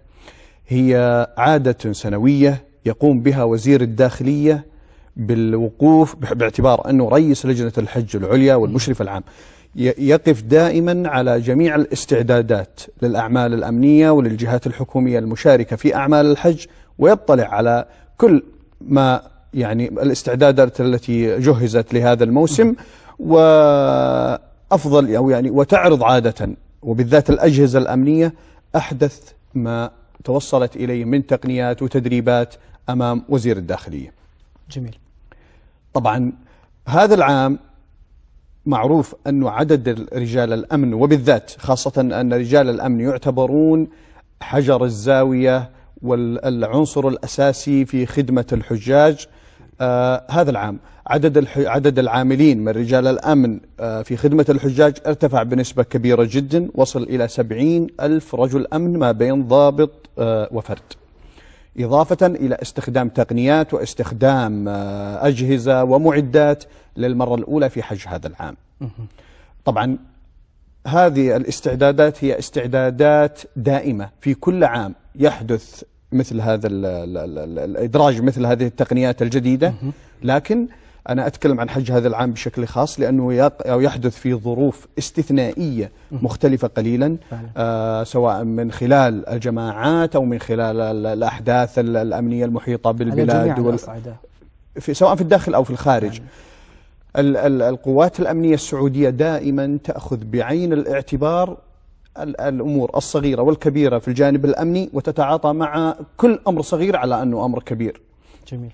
هي عادة سنوية يقوم بها وزير الداخلية بالوقوف باعتبار أنه رئيس لجنة الحج العليا والمشرف العام يقف دائما على جميع الاستعدادات للأعمال الأمنية وللجهات الحكومية المشاركة في أعمال الحج ويطلع على كل ما يعني الاستعدادات التي جهزت لهذا الموسم وأفضل أو يعني وتعرض عادة وبالذات الأجهزة الأمنية أحدث ما توصلت إليه من تقنيات وتدريبات أمام وزير الداخلية جميل طبعا هذا العام معروف أن عدد رجال الأمن وبالذات خاصة أن رجال الأمن يعتبرون حجر الزاوية والعنصر الأساسي في خدمة الحجاج آه، هذا العام عدد عدد العاملين من رجال الأمن آه، في خدمة الحجاج ارتفع بنسبة كبيرة جدا وصل إلى 70 ألف رجل أمن ما بين ضابط آه، وفرد إضافة إلى استخدام تقنيات واستخدام أجهزة ومعدات للمرة الأولى في حج هذا العام طبعا هذه الاستعدادات هي استعدادات دائمة في كل عام يحدث مثل هذا الـ الـ الـ الإدراج مثل هذه التقنيات الجديدة لكن أنا أتكلم عن حج هذا العام بشكل خاص لأنه يحدث في ظروف استثنائية مختلفة قليلا آه سواء من خلال الجماعات أو من خلال الأحداث الأمنية المحيطة بالبلاد وال... في سواء في الداخل أو في الخارج ال القوات الأمنية السعودية دائما تأخذ بعين الاعتبار الأمور الصغيرة والكبيرة في الجانب الأمني وتتعاطى مع كل أمر صغير على أنه أمر كبير جميل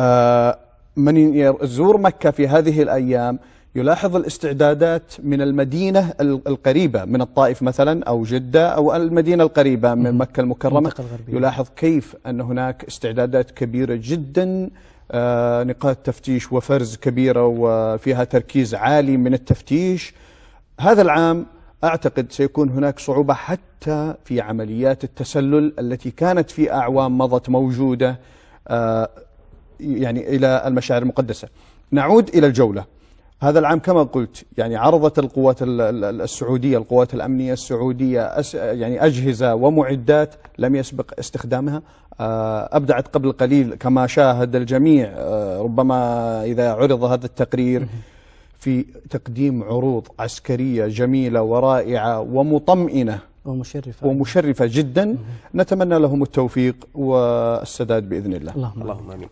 آه من يزور مكة في هذه الأيام يلاحظ الاستعدادات من المدينة القريبة من الطائف مثلا أو جدة أو المدينة القريبة من مكة المكرمة يلاحظ كيف أن هناك استعدادات كبيرة جدا آه نقاط تفتيش وفرز كبيرة وفيها تركيز عالي من التفتيش هذا العام أعتقد سيكون هناك صعوبة حتى في عمليات التسلل التي كانت في أعوام مضت موجودة آه، يعني إلى المشاعر المقدسة نعود إلى الجولة هذا العام كما قلت يعني عرضت القوات السعودية القوات الأمنية السعودية يعني أجهزة ومعدات لم يسبق استخدامها آه، أبدعت قبل قليل كما شاهد الجميع آه، ربما إذا عرض هذا التقرير في تقديم عروض عسكرية جميلة ورائعة ومطمئنة
ومشرفة
ومشرفة جدا نتمنى لهم التوفيق والسداد بإذن الله اللهم, اللهم آمين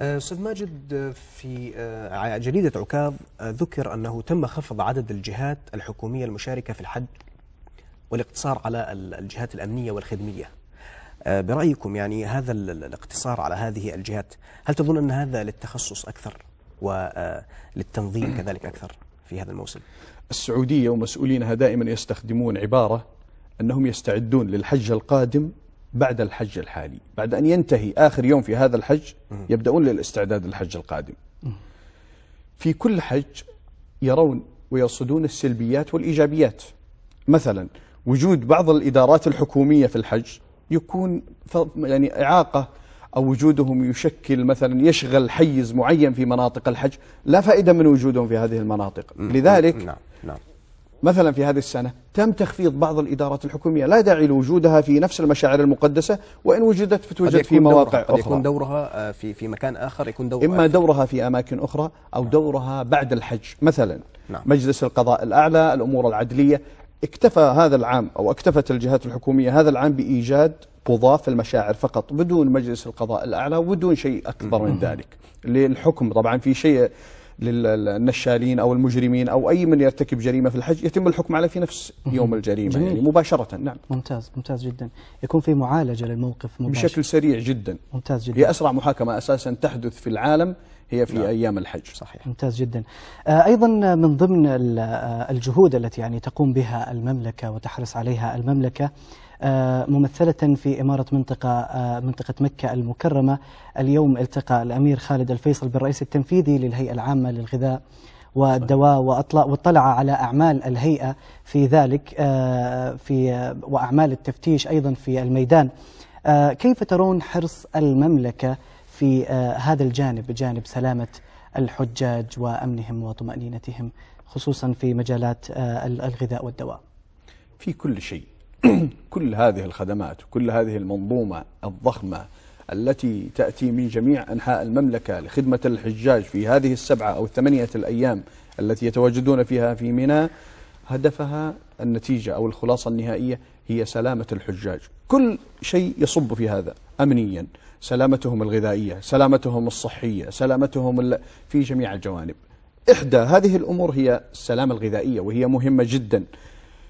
آه، أستاذ ماجد آه، في آه، جريدة عكاظ ذكر أنه تم خفض عدد الجهات الحكومية المشاركة في الحج والاقتصار على الجهات الأمنية والخدمية برأيكم يعني هذا الاقتصار على هذه الجهات هل تظن أن هذا للتخصص أكثر؟ وللتنظيم كذلك أكثر في هذا الموسم
السعودية ومسؤولينها دائما يستخدمون عبارة أنهم يستعدون للحج القادم بعد الحج الحالي بعد أن ينتهي آخر يوم في هذا الحج يبدأون للاستعداد للحج القادم في كل حج يرون ويصدون السلبيات والإيجابيات مثلا وجود بعض الإدارات الحكومية في الحج يكون يعني إعاقة أو وجودهم يشكل مثلا يشغل حيز معين في مناطق الحج لا فائدة من وجودهم في هذه المناطق لذلك نعم نعم مثلا في هذه السنة تم تخفيض بعض الإدارات الحكومية لا داعي لوجودها في نفس المشاعر المقدسة وإن وجدت فتوجد في مواقع أخرى يكون
دورها آه، في في مكان آخر
يكون دورها إما دورها في أماكن أخرى أو نعم. دورها بعد الحج مثلا نعم. مجلس القضاء الأعلى الأمور العدلية اكتفى هذا العام أو اكتفت الجهات الحكومية هذا العام بإيجاد قضاة في المشاعر فقط بدون مجلس القضاء الأعلى وبدون شيء أكبر من ذلك للحكم طبعا في شيء للنشالين أو المجرمين أو أي من يرتكب جريمة في الحج يتم الحكم عليه في نفس يوم الجريمة يعني جميل. يعني مباشرة نعم
ممتاز ممتاز جدا يكون في معالجة للموقف مباشر.
بشكل سريع جدا ممتاز جدا هي أسرع محاكمة أساسا تحدث في العالم هي في نعم. أيام الحج صحيح
ممتاز جدا آه، أيضا آه، من ضمن آه، الجهود التي يعني تقوم بها المملكة وتحرص عليها المملكة ممثلة في إمارة منطقة منطقة مكة المكرمة اليوم التقى الأمير خالد الفيصل بالرئيس التنفيذي للهيئة العامة للغذاء والدواء واطلع على أعمال الهيئة في ذلك في وأعمال التفتيش أيضا في الميدان كيف ترون حرص المملكة في آه، هذا الجانب جانب سلامة الحجاج وأمنهم وطمأنينتهم خصوصا في مجالات آه، الغذاء والدواء
في كل شيء كل هذه الخدمات وكل هذه المنظومة الضخمة التي تأتي من جميع أنحاء المملكة لخدمة الحجاج في هذه السبعة أو الثمانية الأيام التي يتواجدون فيها في ميناء هدفها النتيجة أو الخلاصة النهائية هي سلامة الحجاج كل شيء يصب في هذا أمنيا سلامتهم الغذائية سلامتهم الصحية سلامتهم في جميع الجوانب إحدى هذه الأمور هي السلامة الغذائية وهي مهمة جدا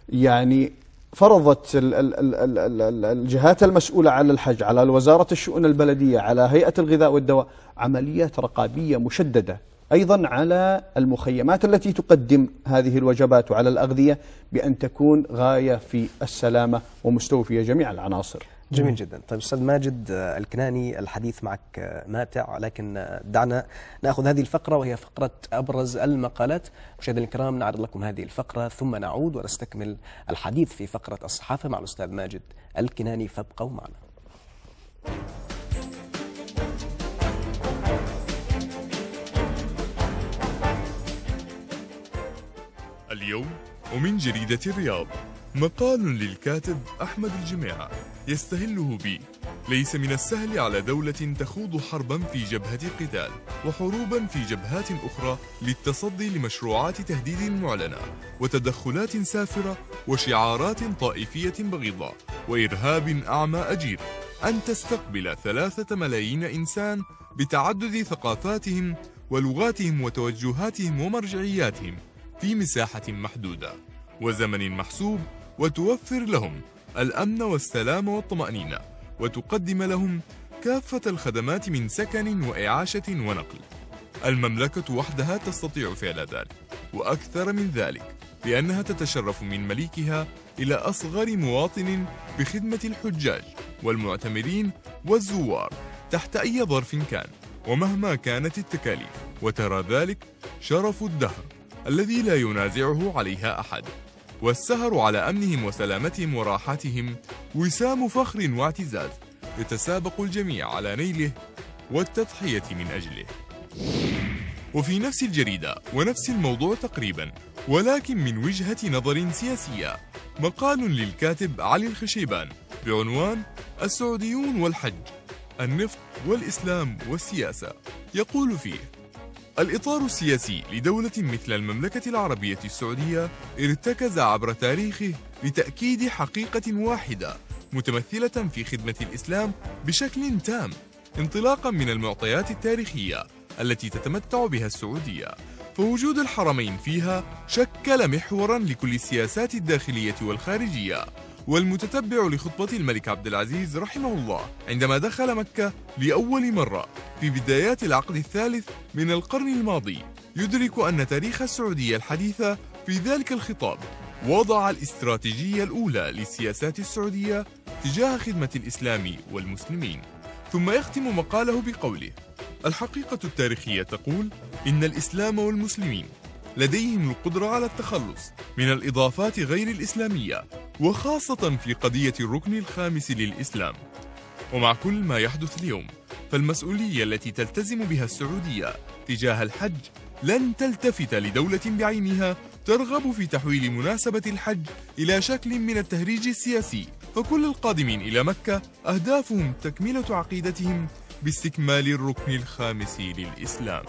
يعني فرضت الجهات المسؤولة على الحج على وزارة الشؤون البلدية على هيئة الغذاء والدواء عمليات رقابية مشددة أيضا على المخيمات التي تقدم هذه الوجبات وعلى الأغذية بأن تكون غاية في السلامة ومستوفية جميع
العناصر جميل جدا طيب استاذ ماجد آه، الكناني الحديث معك آه، ماتع لكن آه، دعنا ناخذ هذه الفقره وهي فقره ابرز المقالات مشاهدينا الكرام نعرض لكم هذه الفقره ثم نعود ونستكمل الحديث في فقره الصحافه مع الاستاذ ماجد الكناني فابقوا معنا
اليوم ومن جريده الرياض مقال للكاتب احمد الجميعه يستهله بي ليس من السهل على دولة تخوض حربا في جبهة القتال وحروبا في جبهات أخرى للتصدي لمشروعات تهديد معلنة وتدخلات سافرة وشعارات طائفية بغيضة وإرهاب أعمى أجير أن تستقبل ثلاثة ملايين إنسان بتعدد ثقافاتهم ولغاتهم وتوجهاتهم ومرجعياتهم في مساحة محدودة وزمن محسوب وتوفر لهم الأمن والسلام والطمأنينة وتقدم لهم كافة الخدمات من سكن وإعاشة ونقل المملكة وحدها تستطيع فعل ذلك وأكثر من ذلك لأنها تتشرف من مليكها إلى أصغر مواطن بخدمة الحجاج والمعتمرين والزوار تحت أي ظرف كان ومهما كانت التكاليف وترى ذلك شرف الدهر الذي لا ينازعه عليها أحد والسهر على أمنهم وسلامتهم وراحتهم وسام فخر واعتزاز يتسابق الجميع على نيله والتضحية من أجله وفي نفس الجريدة ونفس الموضوع تقريبا ولكن من وجهة نظر سياسية مقال للكاتب علي الخشيبان بعنوان السعوديون والحج النفط والإسلام والسياسة يقول فيه الإطار السياسي لدولة مثل المملكة العربية السعودية ارتكز عبر تاريخه لتأكيد حقيقة واحدة متمثلة في خدمة الإسلام بشكل تام انطلاقا من المعطيات التاريخية التي تتمتع بها السعودية فوجود الحرمين فيها شكل محورا لكل السياسات الداخلية والخارجية والمتتبع لخطبة الملك عبد العزيز رحمه الله عندما دخل مكة لأول مرة في بدايات العقد الثالث من القرن الماضي يدرك أن تاريخ السعودية الحديثة في ذلك الخطاب وضع الاستراتيجية الأولى للسياسات السعودية تجاه خدمة الإسلام والمسلمين ثم يختم مقاله بقوله الحقيقة التاريخية تقول إن الإسلام والمسلمين لديهم القدرة على التخلص من الإضافات غير الإسلامية وخاصة في قضية الركن الخامس للإسلام ومع كل ما يحدث اليوم فالمسؤولية التي تلتزم بها السعودية تجاه الحج لن تلتفت لدولة بعينها ترغب في تحويل مناسبة الحج إلى شكل من التهريج السياسي فكل القادمين إلى مكة أهدافهم تكملة عقيدتهم باستكمال الركن الخامس للإسلام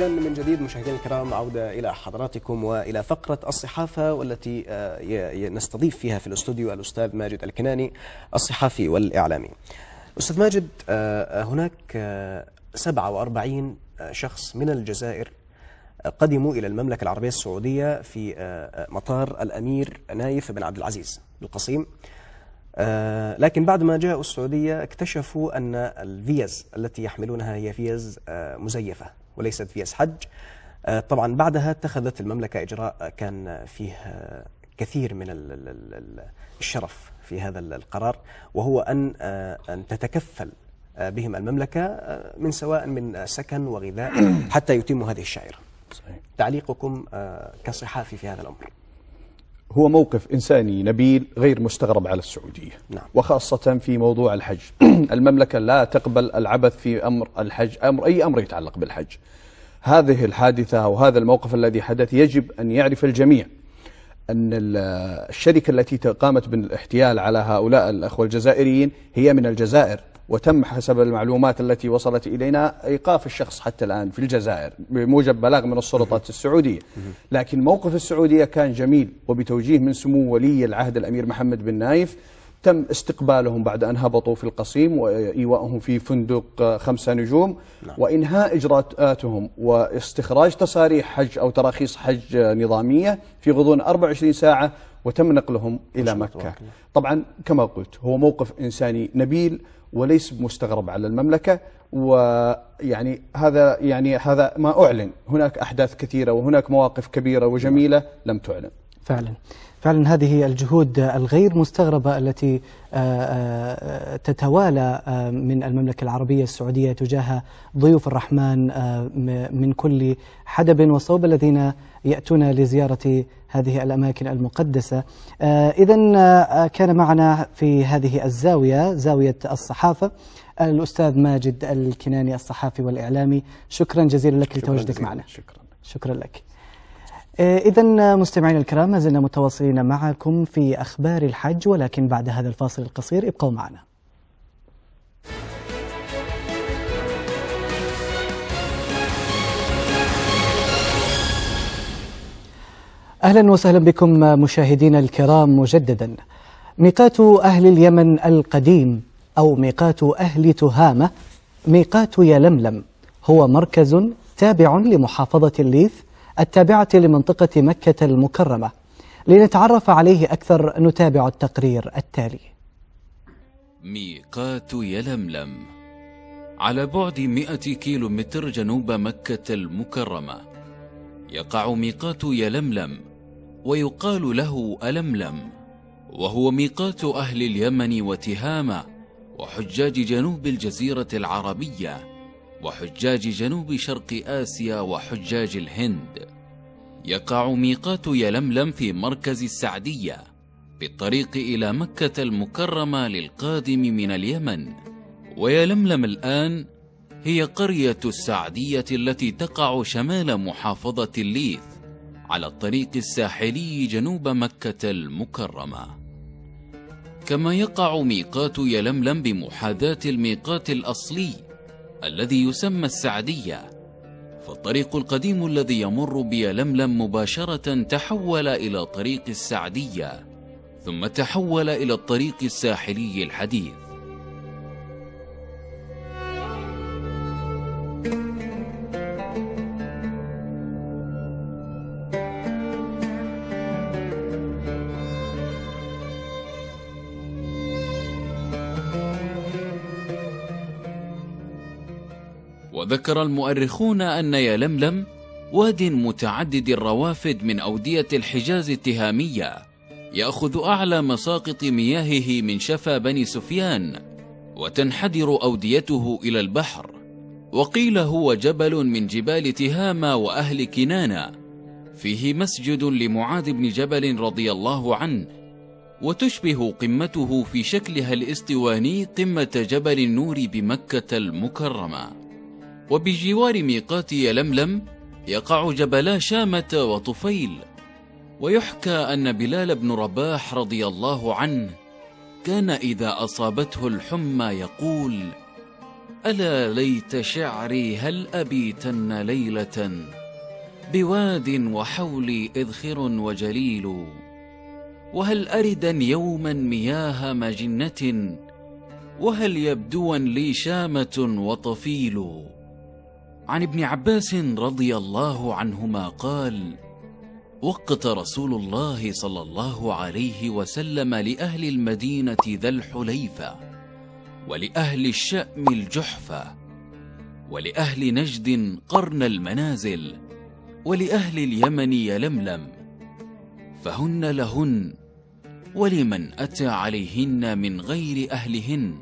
إذا من جديد مشاهدينا الكرام عودة إلى حضراتكم وإلى فقرة الصحافة والتي آه، نستضيف فيها في الاستوديو الأستاذ ماجد الكناني الصحافي والإعلامي. أستاذ ماجد آه، آه، هناك 47 شخص من الجزائر قدموا إلى المملكة العربية السعودية في مطار الأمير نايف بن عبد العزيز بالقصيم لكن بعد ما جاءوا السعودية اكتشفوا أن الفيز التي يحملونها هي فيز مزيفة وليست فيز حج آه، طبعا بعدها اتخذت المملكة إجراء كان فيه آه، كثير من الشرف في هذا القرار وهو أن آه، أن تتكفل بهم المملكة من سواء من سكن وغذاء حتى يتموا هذه الشعيرة صحيح. تعليقكم كصحافي في هذا الأمر
هو موقف إنساني نبيل غير مستغرب على السعودية نعم. وخاصة في موضوع الحج المملكة لا تقبل العبث في أمر الحج أمر أي أمر يتعلق بالحج هذه الحادثة وهذا الموقف الذي حدث يجب أن يعرف الجميع أن الشركة التي قامت بالاحتيال على هؤلاء الأخوة الجزائريين هي من الجزائر وتم حسب المعلومات التي وصلت إلينا إيقاف الشخص حتى الآن في الجزائر بموجب بلاغ من السلطات السعودية لكن موقف السعودية كان جميل وبتوجيه من سمو ولي العهد الأمير محمد بن نايف تم استقبالهم بعد أن هبطوا في القصيم وإيوائهم في فندق آه، خمسة نجوم نعم. وإنهاء إجراءاتهم واستخراج تصاريح حج أو تراخيص حج نظامية في غضون 24 ساعة وتم نقلهم إلى مكة طبعا كما قلت هو موقف إنساني نبيل وليس مستغرب على المملكة ويعني هذا يعني هذا ما أعلن هناك أحداث كثيرة وهناك مواقف كبيرة وجميلة لم تعلن
فعلا فعلا هذه الجهود الغير مستغربة التي آه، آه، تتوالى آه، من المملكة العربية السعودية تجاه ضيوف الرحمن من كل حدب وصوب الذين يأتون لزيارة هذه الأماكن المقدسة إذا كان معنا في هذه الزاوية زاوية الصحافة الأستاذ ماجد الكناني الصحافي والإعلامي شكرا جزيلا لك لتواجدك معنا شكرا شكرا لك آه، إذا مستمعينا الكرام ما زلنا متواصلين معكم في أخبار الحج ولكن بعد هذا الفاصل القصير ابقوا معنا. أهلا وسهلا بكم مشاهدينا الكرام مجددا. ميقات أهل اليمن القديم أو ميقات أهل تهامة ميقات يلملم هو مركز تابع لمحافظة الليث التابعة لمنطقة مكة المكرمة لنتعرف عليه أكثر نتابع التقرير التالي
ميقات يلملم على بعد 100 كيلومتر جنوب مكة المكرمة يقع ميقات يلملم ويقال له ألملم وهو ميقات أهل اليمن وتهامة وحجاج جنوب الجزيرة العربية وحجاج جنوب شرق آسيا وحجاج الهند يقع ميقات يلملم في مركز السعدية بالطريق إلى مكة المكرمة للقادم من اليمن ويلملم الآن هي قرية السعدية التي تقع شمال محافظة الليث على الطريق الساحلي جنوب مكة المكرمة كما يقع ميقات يلملم بمحاذاة الميقات الأصلي الذي يسمى السعدية فالطريق القديم الذي يمر بيلملم مباشرة تحول إلى طريق السعدية ثم تحول إلى الطريق الساحلي الحديث وذكر المؤرخون أن يلملم واد متعدد الروافد من أودية الحجاز التهامية يأخذ أعلى مساقط مياهه من شفا بني سفيان وتنحدر أوديته إلى البحر وقيل هو جبل من جبال تهامة وأهل كنانة فيه مسجد لمعاذ بن جبل رضي الله عنه وتشبه قمته في شكلها الاستواني قمة جبل النور بمكة المكرمة وبجوار ميقات يلملم يقع جبلا شامة وطفيل ويحكى أن بلال بن رباح رضي الله عنه كان إذا أصابته الحمى يقول ألا ليت شعري هل أبيتن ليلة بواد وحولي إذخر وجليل وهل أردا يوما مياه مجنة وهل يبدون لي شامة وطفيل عن ابن عباس رضي الله عنهما قال وقت رسول الله صلى الله عليه وسلم لأهل المدينة ذا الحليفة ولأهل الشأم الجحفة ولأهل نجد قرن المنازل ولأهل اليمن يلملم فهن لهن ولمن أتى عليهن من غير أهلهن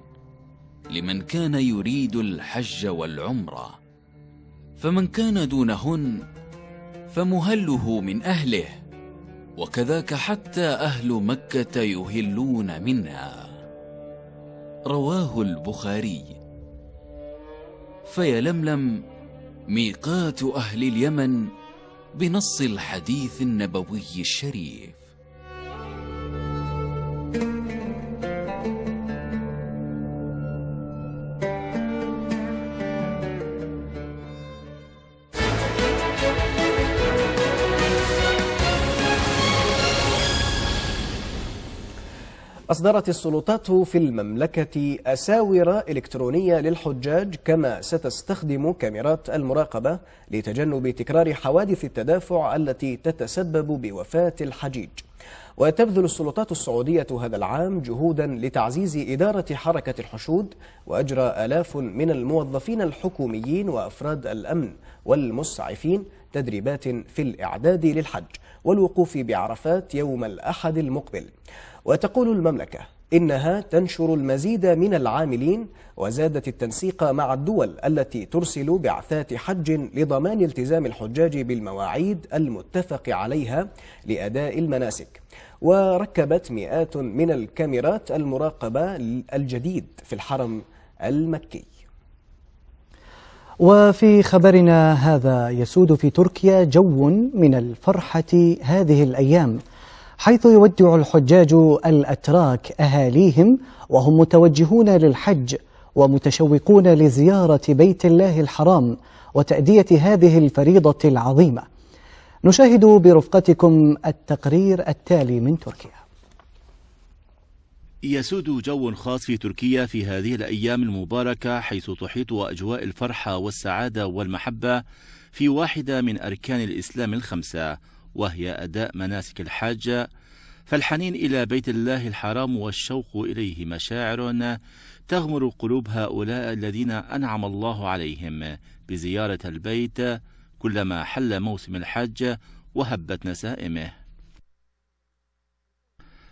لمن كان يريد الحج والعمره فمن كان دونهن فمهله من أهله وكذاك حتى أهل مكة يهلون منها رواه البخاري فيلملم ميقات أهل اليمن بنص الحديث النبوي الشريف
أصدرت السلطات في المملكة أساور إلكترونية للحجاج كما ستستخدم كاميرات المراقبة لتجنب تكرار حوادث التدافع التي تتسبب بوفاة الحجيج وتبذل السلطات السعودية هذا العام جهودا لتعزيز إدارة حركة الحشود وأجرى آلاف من الموظفين الحكوميين وأفراد الأمن والمسعفين تدريبات في الإعداد للحج والوقوف بعرفات يوم الأحد المقبل وتقول المملكة إنها تنشر المزيد من العاملين وزادت التنسيق مع الدول التي ترسل بعثات حج لضمان التزام الحجاج بالمواعيد المتفق عليها لأداء المناسك وركبت مئات من الكاميرات المراقبة الجديد في الحرم المكي
وفي خبرنا هذا يسود في تركيا جو من الفرحة هذه الأيام حيث يودع الحجاج الأتراك أهاليهم وهم متوجهون للحج ومتشوقون لزيارة بيت الله الحرام وتأدية هذه الفريضة العظيمة نشاهد برفقتكم التقرير التالي من تركيا
يسود جو خاص في تركيا في هذه الأيام المباركة حيث تحيط أجواء الفرحة والسعادة والمحبة في واحدة من أركان الإسلام الخمسة وهي أداء مناسك الحاجة فالحنين إلى بيت الله الحرام والشوق إليه مشاعر تغمر قلوب هؤلاء الذين أنعم الله عليهم بزيارة البيت كلما حل موسم الحج وهبت نسائمه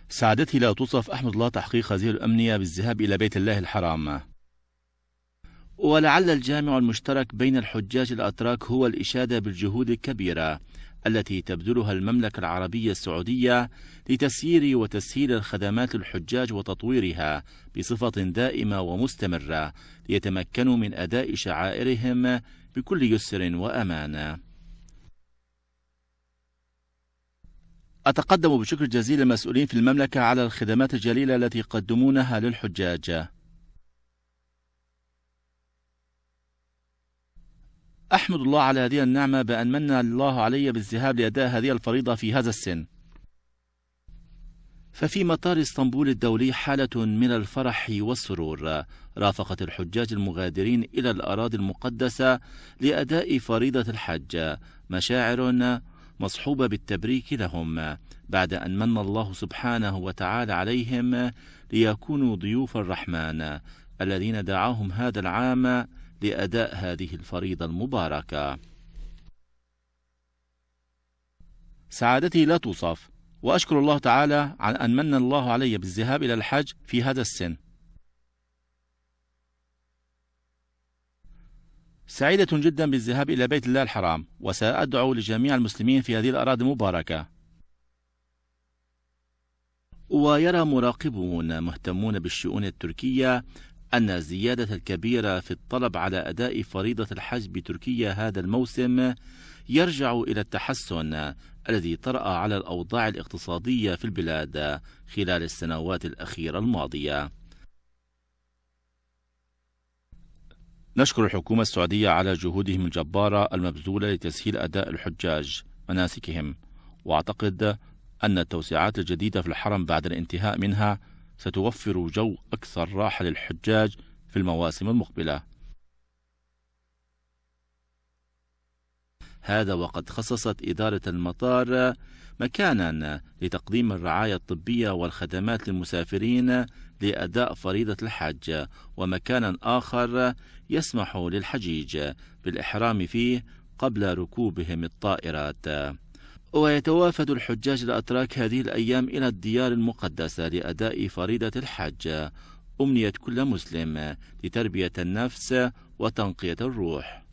سعادتي لا توصف أحمد الله تحقيق هذه الأمنية بالذهاب إلى بيت الله الحرام ولعل الجامع المشترك بين الحجاج الأتراك هو الإشادة بالجهود الكبيرة التي تبذلها المملكة العربية السعودية لتسيير وتسهيل الخدمات للحجاج وتطويرها بصفة دائمة ومستمرة ليتمكنوا من أداء شعائرهم بكل يسر وأمان أتقدم بشكر جزيل المسؤولين في المملكة على الخدمات الجليلة التي يقدمونها للحجاج أحمد الله على هذه النعمة بأن من الله علي بالذهاب لأداء هذه الفريضة في هذا السن ففي مطار اسطنبول الدولي حالة من الفرح والسرور رافقت الحجاج المغادرين إلى الأراضي المقدسة لأداء فريضة الحج مشاعر مصحوبة بالتبريك لهم بعد أن من الله سبحانه وتعالى عليهم ليكونوا ضيوف الرحمن الذين دعاهم هذا العام لأداء هذه الفريضة المباركة سعادتي لا توصف وأشكر الله تعالى على أن من الله علي بالذهاب إلى الحج في هذا السن سعيدة جدا بالذهاب إلى بيت الله الحرام وسأدعو لجميع المسلمين في هذه الأراضي المباركة ويرى مراقبون مهتمون بالشؤون التركية أن الزيادة الكبيرة في الطلب على أداء فريضة الحج بتركيا هذا الموسم يرجع إلى التحسن الذي طرأ على الأوضاع الاقتصادية في البلاد خلال السنوات الأخيرة الماضية نشكر الحكومة السعودية على جهودهم الجبارة المبذولة لتسهيل أداء الحجاج مناسكهم وأعتقد أن التوسعات الجديدة في الحرم بعد الانتهاء منها ستوفر جو أكثر راحة للحجاج في المواسم المقبلة هذا وقد خصصت إدارة المطار مكانا لتقديم الرعاية الطبية والخدمات للمسافرين لأداء فريضة الحج ومكانا آخر يسمح للحجيج بالإحرام فيه قبل ركوبهم الطائرات ويتوافد الحجاج الأتراك هذه الأيام إلى الديار المقدسة لأداء فريضة الحج أمنية كل مسلم لتربية النفس وتنقية الروح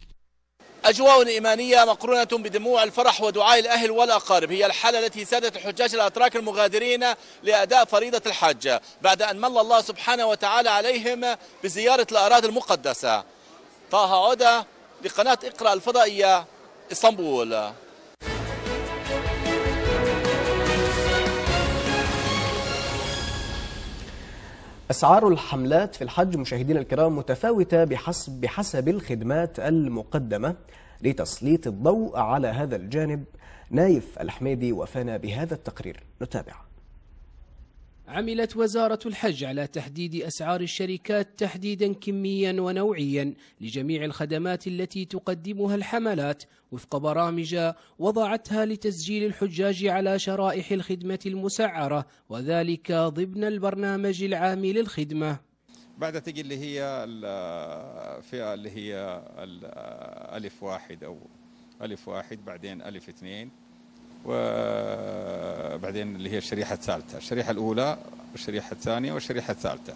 أجواء إيمانية مقرونة بدموع الفرح ودعاء الأهل والأقارب هي الحالة التي سادت الحجاج الأتراك المغادرين لأداء فريضة الحج بعد أن مل الله سبحانه وتعالى عليهم بزيارة الأراضي المقدسة طه عودة لقناة إقرأ الفضائية اسطنبول
أسعار الحملات في الحج مشاهدينا الكرام متفاوتة بحسب بحسب الخدمات المقدمة لتسليط الضوء على هذا الجانب نايف الحميدي وفانا بهذا التقرير نتابع
عملت وزارة الحج على تحديد أسعار الشركات تحديدا كميا ونوعيا لجميع الخدمات التي تقدمها الحملات وفق برامج وضعتها لتسجيل الحجاج على شرائح الخدمة المسعرة وذلك ضمن البرنامج العام للخدمة
بعدها تجي اللي هي الفئة اللي هي ألف واحد أو ألف واحد بعدين ألف اثنين و بعدين اللي هي الشريحة الثالثة الشريحة الأولى والشريحة الثانية والشريحة الثالثة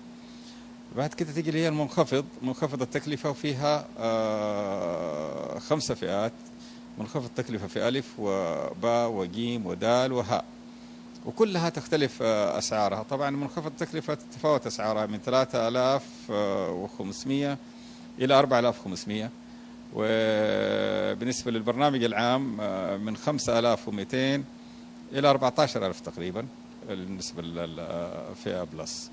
بعد كده تجي اللي هي المنخفض منخفض التكلفة وفيها آه، خمسة فئات منخفض التكلفة في ألف وباء وجيم ودال وهاء وكلها تختلف آه، أسعارها طبعا منخفض التكلفة تتفاوت أسعارها من 3500 آه، إلى 4500 وبالنسبة للبرنامج العام من 5200 إلى 14000 تقريبا بالنسبة للفئة بلس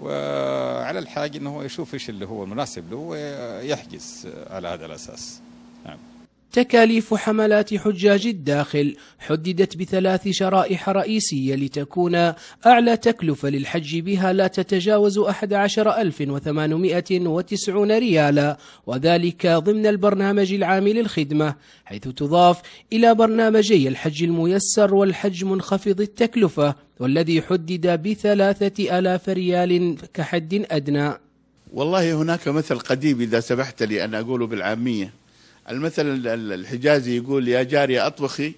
وعلى الحاج أنه يشوف إيش اللي هو المناسب له ويحجز على هذا الأساس
تكاليف حملات حجاج الداخل حددت بثلاث شرائح رئيسية لتكون أعلى تكلفة للحج بها لا تتجاوز 11890 ريالا وذلك ضمن البرنامج العام للخدمة حيث تضاف إلى برنامجي الحج الميسر والحج منخفض التكلفة والذي حدد بثلاثة آلاف ريال كحد أدنى
والله هناك مثل قديم إذا سمحت لي أن أقوله بالعامية المثل الحجازي يقول يا جارية أطبخي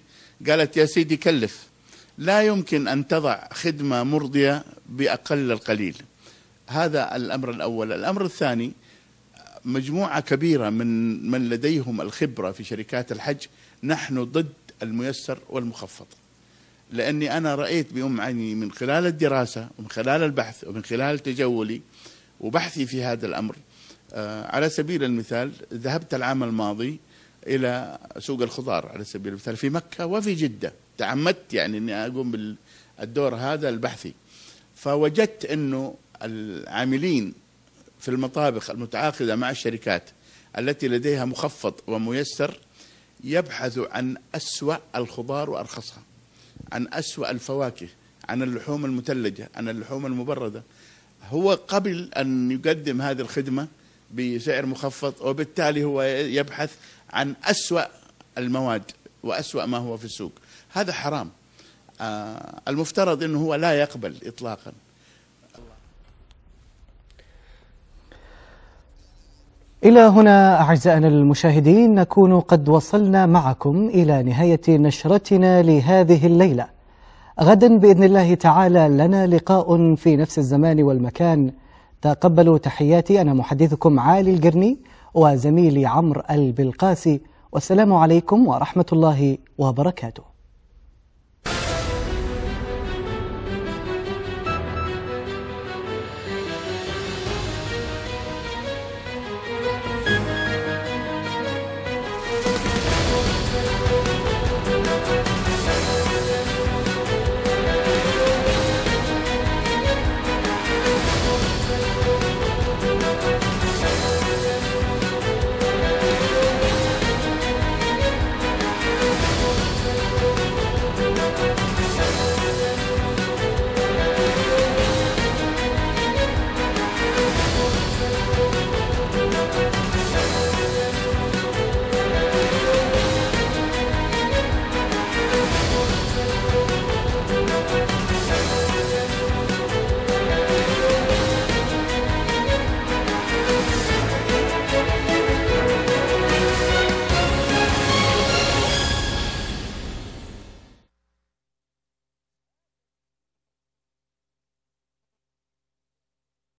قالت يا سيدي كلف لا يمكن أن تضع خدمة مرضية بأقل القليل هذا الأمر الأول الأمر الثاني مجموعة كبيرة من من لديهم الخبرة في شركات الحج نحن ضد الميسر والمخفض لأني أنا رأيت بأم عيني من خلال الدراسة ومن خلال البحث ومن خلال تجولي وبحثي في هذا الأمر آه، على سبيل المثال ذهبت العام الماضي إلى سوق الخضار على سبيل المثال في مكة وفي جدة تعمدت يعني أني أقوم بالدور هذا البحثي فوجدت أنه العاملين في المطابخ المتعاقدة مع الشركات التي لديها مخفض وميسر يبحثوا عن أسوأ الخضار وأرخصها عن أسوأ الفواكه عن اللحوم المثلجة عن اللحوم المبردة هو قبل أن يقدم هذه الخدمة بسعر مخفض وبالتالي هو يبحث عن أسوأ المواد وأسوأ ما هو في السوق هذا حرام آه، المفترض أنه هو لا يقبل إطلاقا
إلى هنا أعزائنا المشاهدين نكون قد وصلنا معكم إلى نهاية نشرتنا لهذه الليلة غدا بإذن الله تعالى لنا لقاء في نفس الزمان والمكان تقبلوا تحياتي أنا محدثكم عالي القرني وزميلي عمرو البلقاسي والسلام عليكم ورحمة الله وبركاته